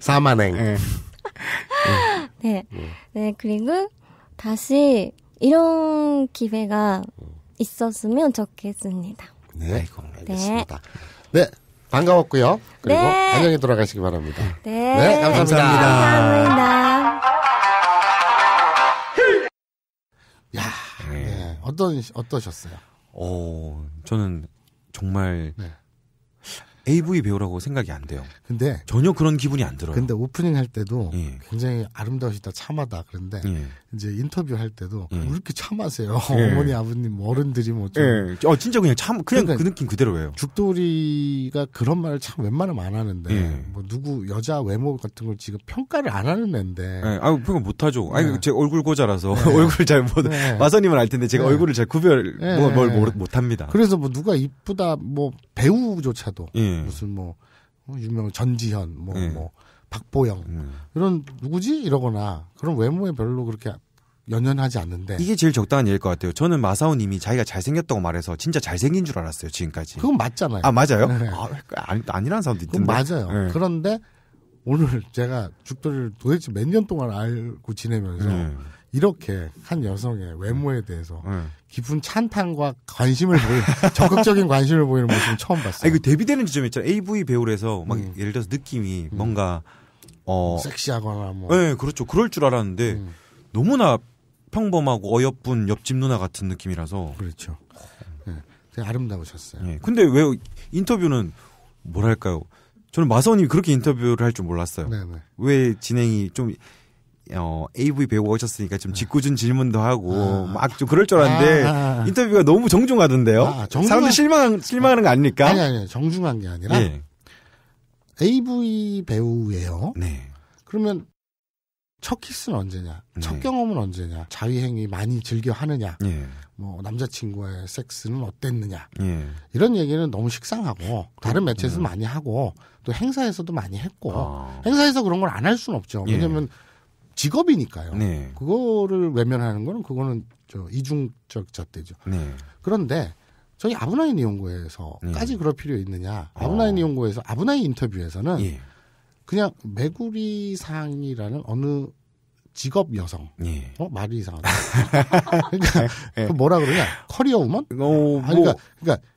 4만행. 네. 네. 네. 그리고 다시 이런 기회가 음. 있었으면 좋겠습니다. 네. 아이고, 네. 알겠습니다. 네. 네. 반가웠고요. 그리고 네. 안녕히 돌아가시기 바랍니다. 네. 네 감사합니다. 네, 감사합니다. 감사합니다. 야, 네. 어떤 어떠셨어요? 어, 저는 정말 네. AV 배우라고 생각이 안 돼요. 근데 전혀 그런 기분이 안 들어요. 근데 오프닝 할 때도 예. 굉장히 아름다우시다 참하다 그런데 예. 이제 인터뷰 할 때도 예. 왜 이렇게 참하세요? 예. 어머니 아버님 뭐 어른들이 뭐 좀. 예. 어 진짜 그냥 참 그냥 그러니까 그 느낌 그대로예요. 죽돌이가 그런 말을 참 웬만하면 안 하는데 예. 뭐 누구 여자 외모 같은 걸 지금 평가를 안 하는 애인데. 아 평가 못 하죠. 아니 제 얼굴 고자라서 얼굴 잘못 네. 마선님은 알 텐데 제가 얼굴을 잘 구별 뭐, 뭘, 뭘못 합니다. 그래서 뭐 누가 이쁘다 뭐 배우조차도. 예. 무슨 뭐 어, 유명 전지현 뭐뭐 네. 예. 뭐 박보영 음. 이런 누구지 이러거나 그런 외모에 별로 그렇게 연연하지 않는데 이게 제일 적당한 일일것 같아요. 저는 마사오님이 자기가 잘생겼다고 말해서 진짜 잘생긴 줄 알았어요 지금까지. 그건 맞잖아요. 아 맞아요? 네. 아, 그러니까 니 아니라는 사람도 있던데. 맞아요. 네. 그런데 오늘 제가 죽돌이를 도대체 몇 년 동안 알고 지내면서 음. 이렇게 한 여성의 외모에 대해서 음. 깊은 찬탄과 관심을 보이는 적극적인 관심을 보이는 모습은 처음 봤어요. 아, 이거 그 데뷔되는 지점이 있잖아요. AV 배우라서 막 음. 예를 들어서 느낌이 음. 뭔가 어 섹시하거나 뭐. 네, 그렇죠. 그럴 줄 알았는데 음. 너무나 평범하고 어여쁜 옆집 누나 같은 느낌이라서. 그렇죠. 네, 되게 아름다우셨어요. 네. 근데 왜 인터뷰는 뭐랄까요? 저는 마님이 그렇게 인터뷰를 할 줄 몰랐어요. 네네. 네. 왜 진행이 좀 어, AV 배우가 오셨으니까 좀 짓궂은 네. 질문도 하고 아. 막좀 그럴 줄 알았는데 아. 인터뷰가 너무 정중하던데요. 아, 정중한... 사람들 실망 실망하는 거 아닙니까? 아니 아니 정중한 게 아니라 네. 예. AV 배우예요. 네. 그러면 첫 키스는 언제냐? 네. 첫 경험은 언제냐? 자위행위 많이 즐겨 하느냐? 네. 뭐 남자친구와의 섹스는 어땠느냐? 네. 이런 얘기는 너무 식상하고 다른 매체에서 음. 많이 하고 또 행사에서도 많이 했고 아. 행사에서 그런 걸 안 할 수는 없죠. 왜냐하면 직업이니까요. 네. 그거를 외면하는 거는 그거는 저 이중적 잣대죠. 네. 그런데 저희 아브나인 이용구에서까지 네. 그럴 필요 있느냐? 아. 아브나인 어. 이용고에서 아브나인 인터뷰에서는 예. 그냥 메구리상이라는 어느 직업 여성. 예. 어 말이 이상하다. 그러니까 예. 그 뭐라 그러냐? 커리어 우먼? 어, 뭐. 아, 그러니까 뭐. 그러니까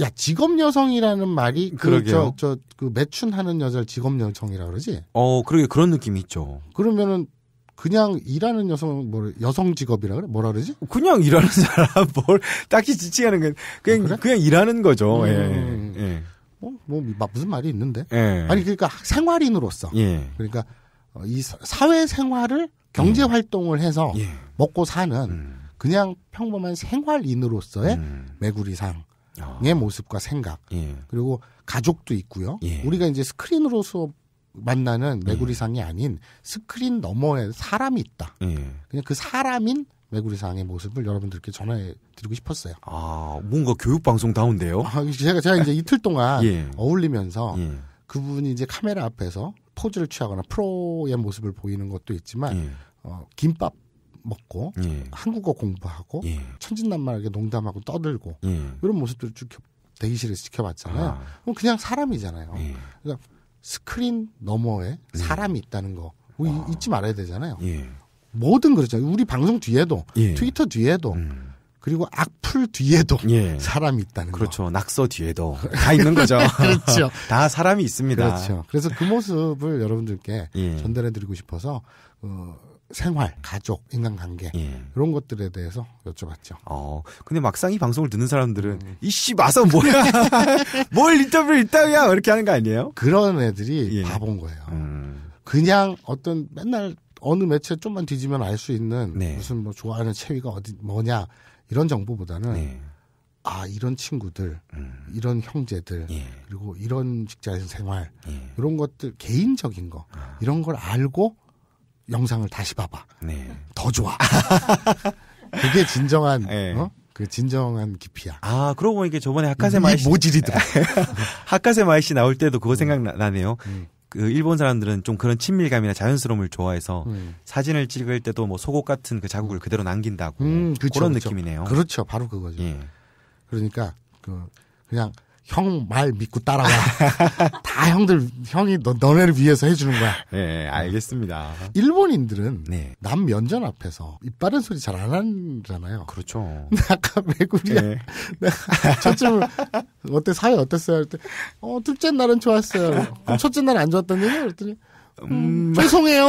야 직업 여성이라는 말이 그저그 저, 그 매춘하는 여자를 직업 여성이라 그러지? 어, 그러게 그런 느낌이 있죠. 그러면은 그냥 일하는 여성 뭐 여성 직업이라 그래? 뭐라 그러지? 그냥 일하는 사람 뭘 딱히 지칭하는 건 그냥 아, 그래? 그냥 일하는 거죠. 음, 예. 예. 음. 예. 뭐, 뭐 무슨 말이 있는데? 예. 아니 그러니까 생활인으로서. 예. 그러니까 어, 이 사회 생활을 경제 음. 활동을 해서 예. 먹고 사는 음. 그냥 평범한 생활인으로서의 음. 매구리상 의 아. 모습과 생각 예. 그리고 가족도 있고요. 예. 우리가 이제 스크린으로서 만나는 메구리상이 예. 아닌 스크린 너머에 사람이 있다. 예. 그냥 그 사람인 메구리상의 모습을 여러분들께 전해 드리고 싶었어요. 아 뭔가 교육 방송 다운데요? 아, 제가 제가 이제 이틀 동안 예. 어울리면서 그분이 이제 카메라 앞에서 포즈를 취하거나 프로의 모습을 보이는 것도 있지만 어, 김밥 먹고 예. 한국어 공부하고 예. 천진난만하게 농담하고 떠들고 예. 이런 모습들을 쭉 대기실에서 지켜봤잖아요. 아. 그럼 그냥 사람이잖아요. 예. 그러니까 스크린 너머에 예. 사람이 있다는 거 아. 잊지 말아야 되잖아요. 모든 예. 그렇잖아요. 우리 방송 뒤에도 트위터 뒤에도 음. 그리고 악플 뒤에도 예. 사람이 있다는 그렇죠. 거. 낙서 뒤에도 다 있는 거죠. 그렇죠. 다 사람이 있습니다. 그렇죠. 그래서 그 모습을 여러분들께 예. 전달해 드리고 싶어서 어, 생활, 가족, 인간관계 예. 이런 것들에 대해서 여쭤봤죠. 어, 근데 막상 이 방송을 듣는 사람들은 음. 이씨 마서 뭐야? 뭘 인터뷰 있다야 이렇게 하는 거 아니에요? 그런 애들이 예. 바본 거예요. 음. 그냥 어떤 맨날 어느 매체 좀만 뒤지면 알 수 있는 네. 무슨 뭐 좋아하는 체위가 어디 뭐냐 이런 정보보다는 네. 아 이런 친구들, 음. 이런 형제들, 예. 그리고 이런 직장에서 생활 예. 이런 것들 개인적인 거 아. 이런 걸 알고 영상을 다시 봐봐. 네. 더 좋아. 그게 진정한 네. 어? 그 진정한 깊이야. 아 그러고 보니까 저번에 하카세 마이 씨 모질이더라. 하카세 마이 씨 나올 때도 그거 음. 생각나네요. 음. 그 일본 사람들은 좀 그런 친밀감이나 자연스러움을 좋아해서 음. 사진을 찍을 때도 뭐 속옷 같은 그 자국을 그대로 남긴다고 음, 그쵸, 그런 그쵸. 느낌이네요. 그렇죠, 바로 그거죠. 예. 그러니까 그 그냥 형말 믿고 따라와. 다 형들 형이 너, 너네를 위해서 해주는 거야. 네, 알겠습니다. 일본인들은 네. 남 면전 앞에서 입빠른 소리 잘 안 하잖아요. 그렇죠. 아까 외국이야. 네. 저쯤 어때 사회 어땠어요? 할 때, 어 둘째 날은 좋았어요. 그럼 첫째 날은안 좋았던 얘기 그랬더니 음. 음. 죄송해요.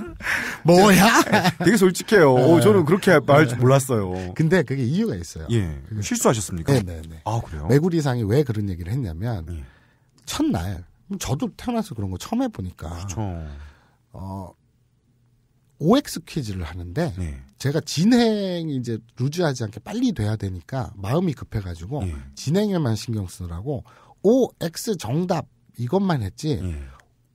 뭐야? 네. 되게 솔직해요. 오, 어, 네. 저는 그렇게 말할 줄 네. 몰랐어요. 근데 그게 이유가 있어요. 예. 실수하셨습니까? 네네네. 아, 그래요? 메구리상이 왜 그런 얘기를 했냐면, 예. 첫날, 저도 태어나서 그런 거 처음 해보니까. 그렇죠. 어, OX 퀴즈를 하는데, 네. 제가 진행이 이제 루즈하지 않게 빨리 돼야 되니까 마음이 급해가지고, 예. 진행에만 신경 쓰느라고, OX 정답 이것만 했지, 예.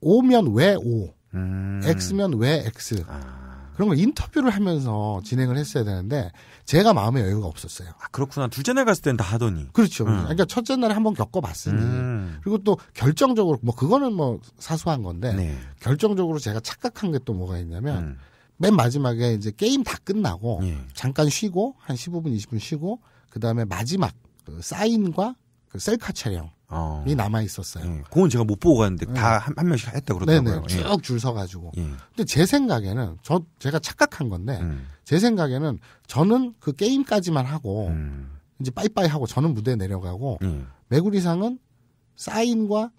오면왜 오, 음. X면 왜 X. 아. 그런 걸 인터뷰를 하면서 진행을 했어야 되는데 제가 마음의 여유가 없었어요. 아, 그렇구나. 둘째 날 갔을 땐 다 하더니. 그렇죠. 음. 그러니까 첫째 날에 한 번 겪어봤으니 음. 그리고 또 결정적으로 뭐 그거는 뭐 사소한 건데 네. 결정적으로 제가 착각한 게 또 뭐가 있냐면 음. 맨 마지막에 이제 게임 다 끝나고 예. 잠깐 쉬고 한 15분 20분 쉬고 그다음에 마지막 그 사인과 그 셀카 촬영 어. 남아 있었어요. 예. 그건 제가 못 보고 갔는데 다한 예. 명씩 했다 그러더라고요. 예. 쭉줄 서가지고. 예. 근데 제 생각에는 저 제가 착각한 건데 음. 제 생각에는 저는 그 게임까지만 하고 음. 이제 빠이빠이 하고 저는 무대에 내려가고 음. 예. 메구리상은 사인과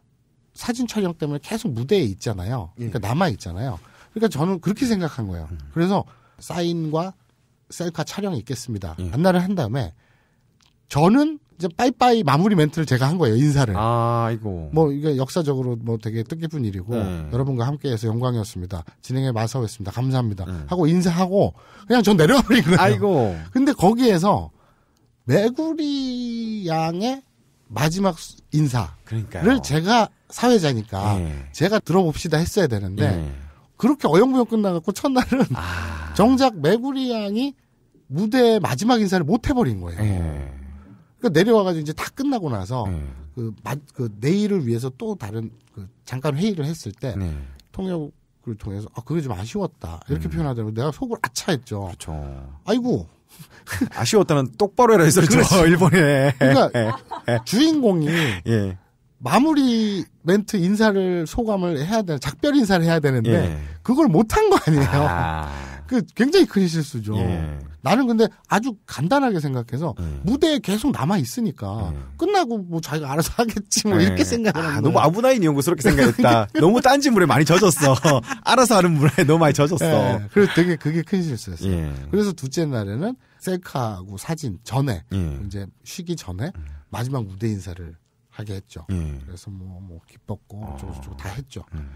사진 촬영 때문에 계속 무대에 있잖아요. 예. 그러니까 남아 있잖아요. 그러니까 저는 그렇게 생각한 거예요. 음. 그래서 사인과 셀카 촬영이 있겠습니다. 안나를 한 다음에 저는 이제 빠이빠이 마무리 멘트를 제가 한 거예요 인사를. 아 이거. 뭐 이게 역사적으로 뭐 되게 뜻깊은 일이고 네. 여러분과 함께해서 영광이었습니다. 진행에 마사오였습니다. 감사합니다. 네. 하고 인사하고 그냥 전 내려버린 거예요. 아이고. 근데 거기에서 메구리 양의 마지막 인사를 그러니까 제가 사회자니까 네. 제가 들어봅시다 했어야 되는데 예. 그렇게 어영부영 끝나갖고 첫날은 아. 정작 메구리 양이 무대 마지막 인사를 못 해버린 거예요. 예. 그러니까 내려와가지고 이제 다 끝나고 나서 네. 그, 마, 그 내일을 위해서 또 다른 그 잠깐 회의를 했을 때 네. 통역을 통해서 아 그게 좀 아쉬웠다 이렇게 음. 표현하더라고 내가 속을 아차했죠. 그렇죠. 아이고 아쉬웠다는 똑바로 해라 했었죠 그렇죠. 일본에. 그러니까 예. 예. 주인공이 예. 마무리 멘트 인사를 소감을 해야 되는 작별 인사를 해야 되는데 예. 그걸 못 한 거 아니에요. 아. 그 굉장히 큰 실수죠. 예. 나는 근데 아주 간단하게 생각해서 예. 무대에 계속 남아 있으니까 예. 끝나고 뭐 자기가 알아서 하겠지 뭐 예. 이렇게 생각을 아, 너무 아부나인 연구스럽게 생각했다. 너무 딴지 물에 많이 젖었어. 알아서 하는 물에 너무 많이 젖었어. 예. 그래서 되게 그게 큰 실수였어요. 예. 그래서 둘째 날에는 셀카하고 사진 전에 이제 쉬기 전에 음. 마지막 무대 인사를 하게 했죠. 그래서 뭐뭐 뭐 기뻤고 어. 저저다 했죠. 음.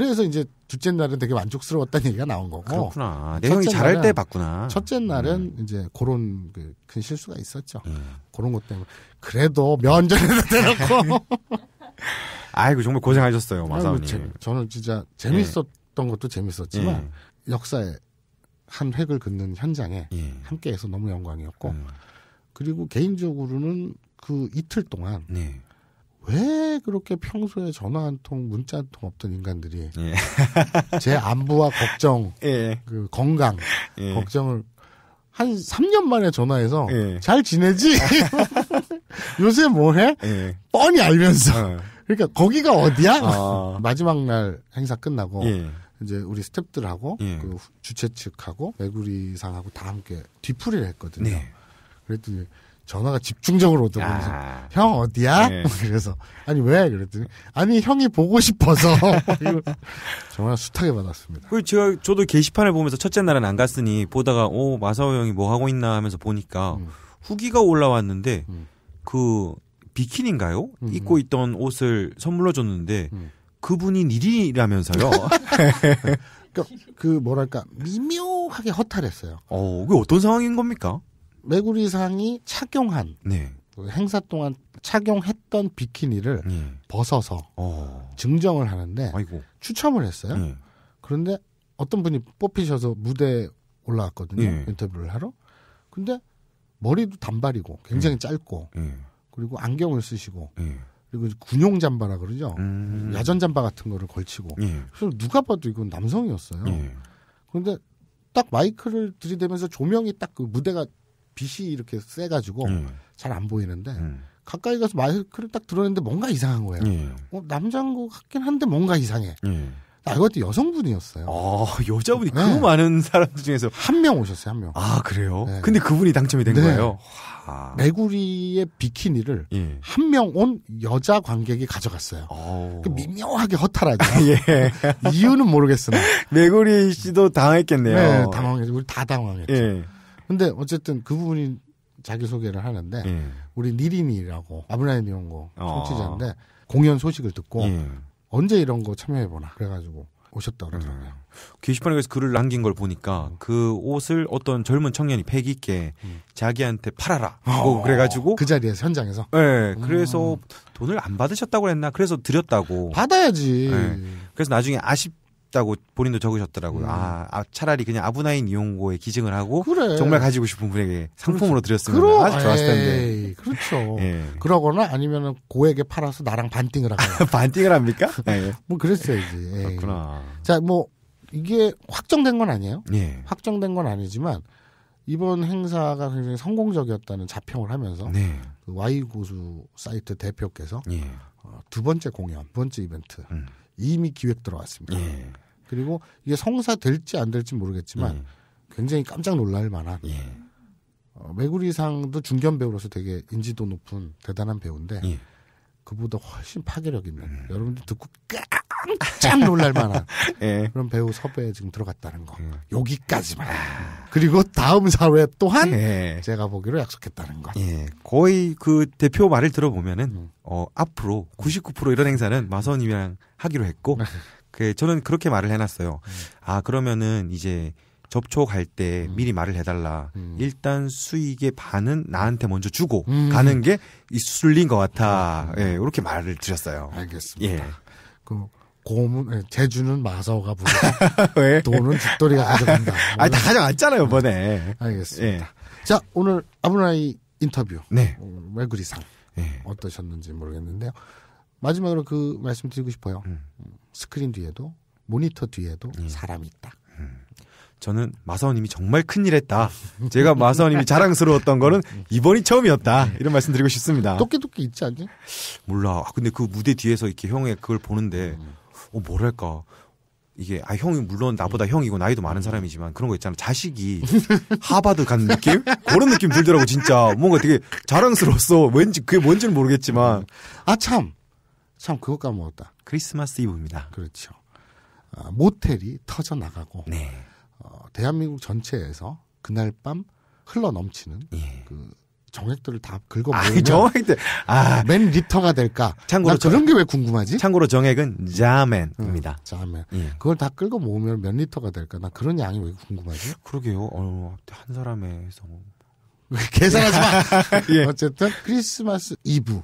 그래서 이제 둘째 날은 되게 만족스러웠다는 얘기가 나온 거고. 그렇구나. 내용이 잘할 때 봤구나. 첫째 날은 음. 이제 그런 그큰 실수가 있었죠. 음. 그런 것 때문에. 그래도 면전에서 대놓고. 아이고, 정말 고생하셨어요, 마사오님. 저는 진짜 재밌었던 예. 것도 재밌었지만, 예. 역사에 한 획을 긋는 현장에 예. 함께해서 너무 영광이었고, 음. 그리고 개인적으로는 그 이틀 동안 네. 왜 그렇게 평소에 전화 한 통, 문자 한 통 없던 인간들이 예. 제 안부와 걱정, 예. 그 건강 예. 걱정을 한 3년 만에 전화해서 예. 잘 지내지? 요새 뭐 해? 예. 뻔히 알면서. 어. 그러니까 거기가 어디야? 어. 마지막 날 행사 끝나고 예. 이제 우리 스탭들하고 그 주최 측하고 메구리상하고 다 함께 뒤풀이를 했거든요. 네. 그랬더니 전화가 집중적으로 오더군요. 형 어디야? 네. 그래서 아니 왜? 그랬더니 아니 형이 보고 싶어서 정말 숱하게 받았습니다. 그 제가 저도 게시판을 보면서 첫째 날은 안 갔으니 보다가 오 어, 마사오 형이 뭐 하고 있나 하면서 보니까 음. 후기가 올라왔는데 음. 그 비키니인가요? 음. 입고 있던 옷을 선물로 줬는데 음. 그분이 니리라면서요. 그러니까 그 뭐랄까 미묘하게 허탈했어요. 어, 그게 어떤 상황인 겁니까? 매구리상이 착용한 네. 그 행사 동안 착용했던 비키니를 네. 벗어서 어. 증정을 하는데 아이고. 추첨을 했어요. 네. 그런데 어떤 분이 뽑히셔서 무대에 올라왔거든요. 네. 인터뷰를 하러. 근데 머리도 단발이고 굉장히 네. 짧고 네. 그리고 안경을 쓰시고 그리고 군용 잠바라 그러죠. 음. 야전 잠바 같은 거를 걸치고 그래서 누가 봐도 이건 남성이었어요. 그런데 딱 마이크를 들이대면서 조명이 딱 그 무대가 빛이 이렇게 세가지고 네. 예. 잘안 보이는데 네. 가까이 가서 마이크를 딱 들었는데 뭔가 이상한 거예요. 네. 어, 남자인 것 같긴 한데 뭔가 이상해. 아, 이것도 여성분이었어요. 아, 여자분이 네. 그 많은 사람들 중에서 한 명 오셨어요, 한 명. 아, 그래요? 네. 근데 그분이 당첨이 된 네. 거예요. 와. 메구리의 비키니를 한 명 온 여자 관객이 가져갔어요. 그 미묘하게 허탈하죠. 예. 이유는 모르겠으나 메구리 씨도 당했겠네요. 네, 당황했죠. 우리 다 당황했죠. 예. 근데 어쨌든 그분이 부 자기 소개를 하는데 예. 우리 니린이라고 아브라함이 온거 어. 청취자인데 어. 공연 소식을 듣고 예. 언제 이런 거 참여해 보나 그래가지고 오셨다 고 그러더라고요. 음. 게시판에 서 글을 남긴 걸 보니까 음. 그 옷을 어떤 젊은 청년이 패기 있게 음. 자기한테 팔아라 어, 뭐 그래가지고 그 자리에서 현장에서. 네, 그래서 음. 돈을 안 받으셨다고 했나? 그래서 드렸다고. 받아야지. 네. 그래서 나중에 아쉽 싶다고 본인도 적으셨더라고요. 음. 아, 아, 차라리 그냥 아부나인 이용고에 기증을 하고 그래. 정말 가지고 싶은 분에게 그렇죠. 상품으로 드렸으면 그 아주 좋았을 텐데. 그렇죠. 예. 그러거나 아니면은 고에 팔아서 나랑 반띵을 하거나. 반띵을 합니까? 예. 뭐 그랬어야지. 예. 그렇구나. 자, 뭐 이게 확정된 건 아니에요. 예. 확정된 건 아니지만 이번 행사가 굉장히 성공적이었다는 자평을 하면서 네. 그 Y 고수 사이트 대표께서 예. 어, 두 번째 공연, 두 번째 이벤트 음. 이미 기획 들어왔습니다. 예. 그리고 이게 성사 될지 안 될지 모르겠지만 예. 굉장히 깜짝 놀랄 만한 예. 어, 메구리상도 중견 배우로서 되게 인지도 높은 대단한 배우인데 예. 그보다 훨씬 파괴력 있는 음. 여러분들 듣고 깜짝 놀랄 만한 예. 그런 배우 섭외에 지금 들어갔다는 거 음. 여기까지만 그리고 다음 사회 또한 예. 제가 보기로 약속했다는 거 예. 거의 그 대표 말을 들어보면은 음. 어, 앞으로 99% 이런 행사는 마선이랑 하기로 했고 네. 그 저는 그렇게 말을 해놨어요. 음. 아 그러면은 이제 접촉할 때 음. 미리 말을 해달라. 음. 일단 수익의 반은 나한테 먼저 주고 음. 가는 게 술린 것 같아. 예, 이렇게 말을 드렸어요. 알겠습니다. 예. 그 고문 제주는 예, 마사오가 부르고 왜? 돈은 죽돌이가 아, 가져간다. 아니 다 가져갔잖아요 이번에. 알겠습니다. 예. 자 오늘 아브나이 인터뷰. 네. 어, 왜 그리 상. 네. 어떠셨는지 모르겠는데요. 마지막으로 그 말씀드리고 싶어요. 음. 스크린 뒤에도 모니터 뒤에도 음. 사람이 있다. 음. 저는 마사오님이 정말 큰일 했다. 제가 마사오님이 자랑스러웠던 거는 이번이 처음이었다. 이런 말씀 드리고 싶습니다. 도끼도끼 있지 않니? 몰라. 아, 근데 그 무대 뒤에서 이렇게 형의 그걸 보는데, 어, 뭐랄까. 이게, 아, 형이 물론 나보다 형이고 나이도 많은 사람이지만 그런 거 있잖아. 자식이 하바드 간 느낌? 그런 느낌 들더라고, 진짜. 뭔가 되게 자랑스러웠어. 왠지, 그게 뭔지는 모르겠지만. 아, 참. 참 그것 까먹었다. 크리스마스 이브입니다. 그렇죠. 아, 모텔이 터져 나가고 네. 어, 대한민국 전체에서 그날 밤 흘러 넘치는 예. 그 정액들을 다 긁어 아, 모으면 정액들 아. 아, 맨 리터가 될까? 참고로 저, 그런 게 왜 궁금하지? 참고로 정액은 자멘입니다 응, 자멘 예. 그걸 다 긁어 모으면 몇 리터가 될까? 나 그런 양이 왜 궁금하지? 그러게요. 어, 한 사람의 성 뭐. 계산하지 마. 예. 어쨌든 크리스마스 이브에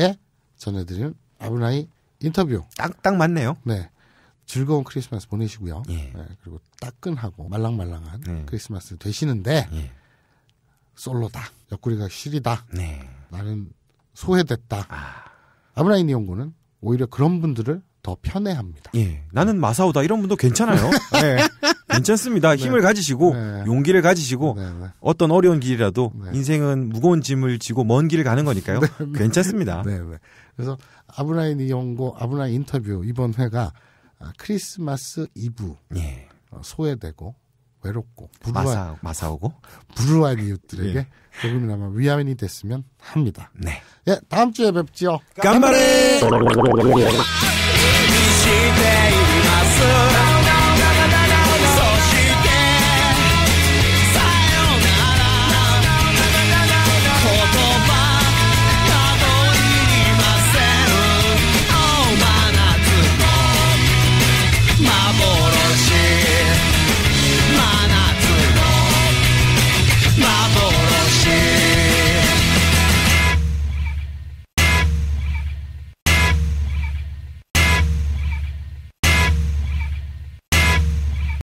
예. 전해드리는 아브나이 인터뷰. 딱, 딱 맞네요. 네. 즐거운 크리스마스 보내시고요. 예. 네, 그리고 따끈하고 말랑말랑한 예. 크리스마스 되시는데 예. 솔로다. 옆구리가 시리다. 네. 나는 소외됐다. 아. 브라이니 연구는 오히려 그런 분들을 더 편애합니다. 예. 나는 마사오다 이런 분도 괜찮아요. 네. 예. 괜찮습니다. 네. 힘을 네. 가지시고 네. 용기를 가지시고 네, 네. 어떤 어려운 길이라도 인생은 무거운 짐을 지고 먼 길을 가는 거니까요. 괜찮습니다. 네. 그래서 아브라인 이용고 아브라인 인터뷰 이번 회가 아, 크리스마스 이브 예. 어, 소외되고 외롭고 불우한 마사, 마사오고 불우한 이웃들에게 예. 조금이나마 위안이 됐으면 합니다. 네. 예, 다음 주에 뵙지요. 깜바레.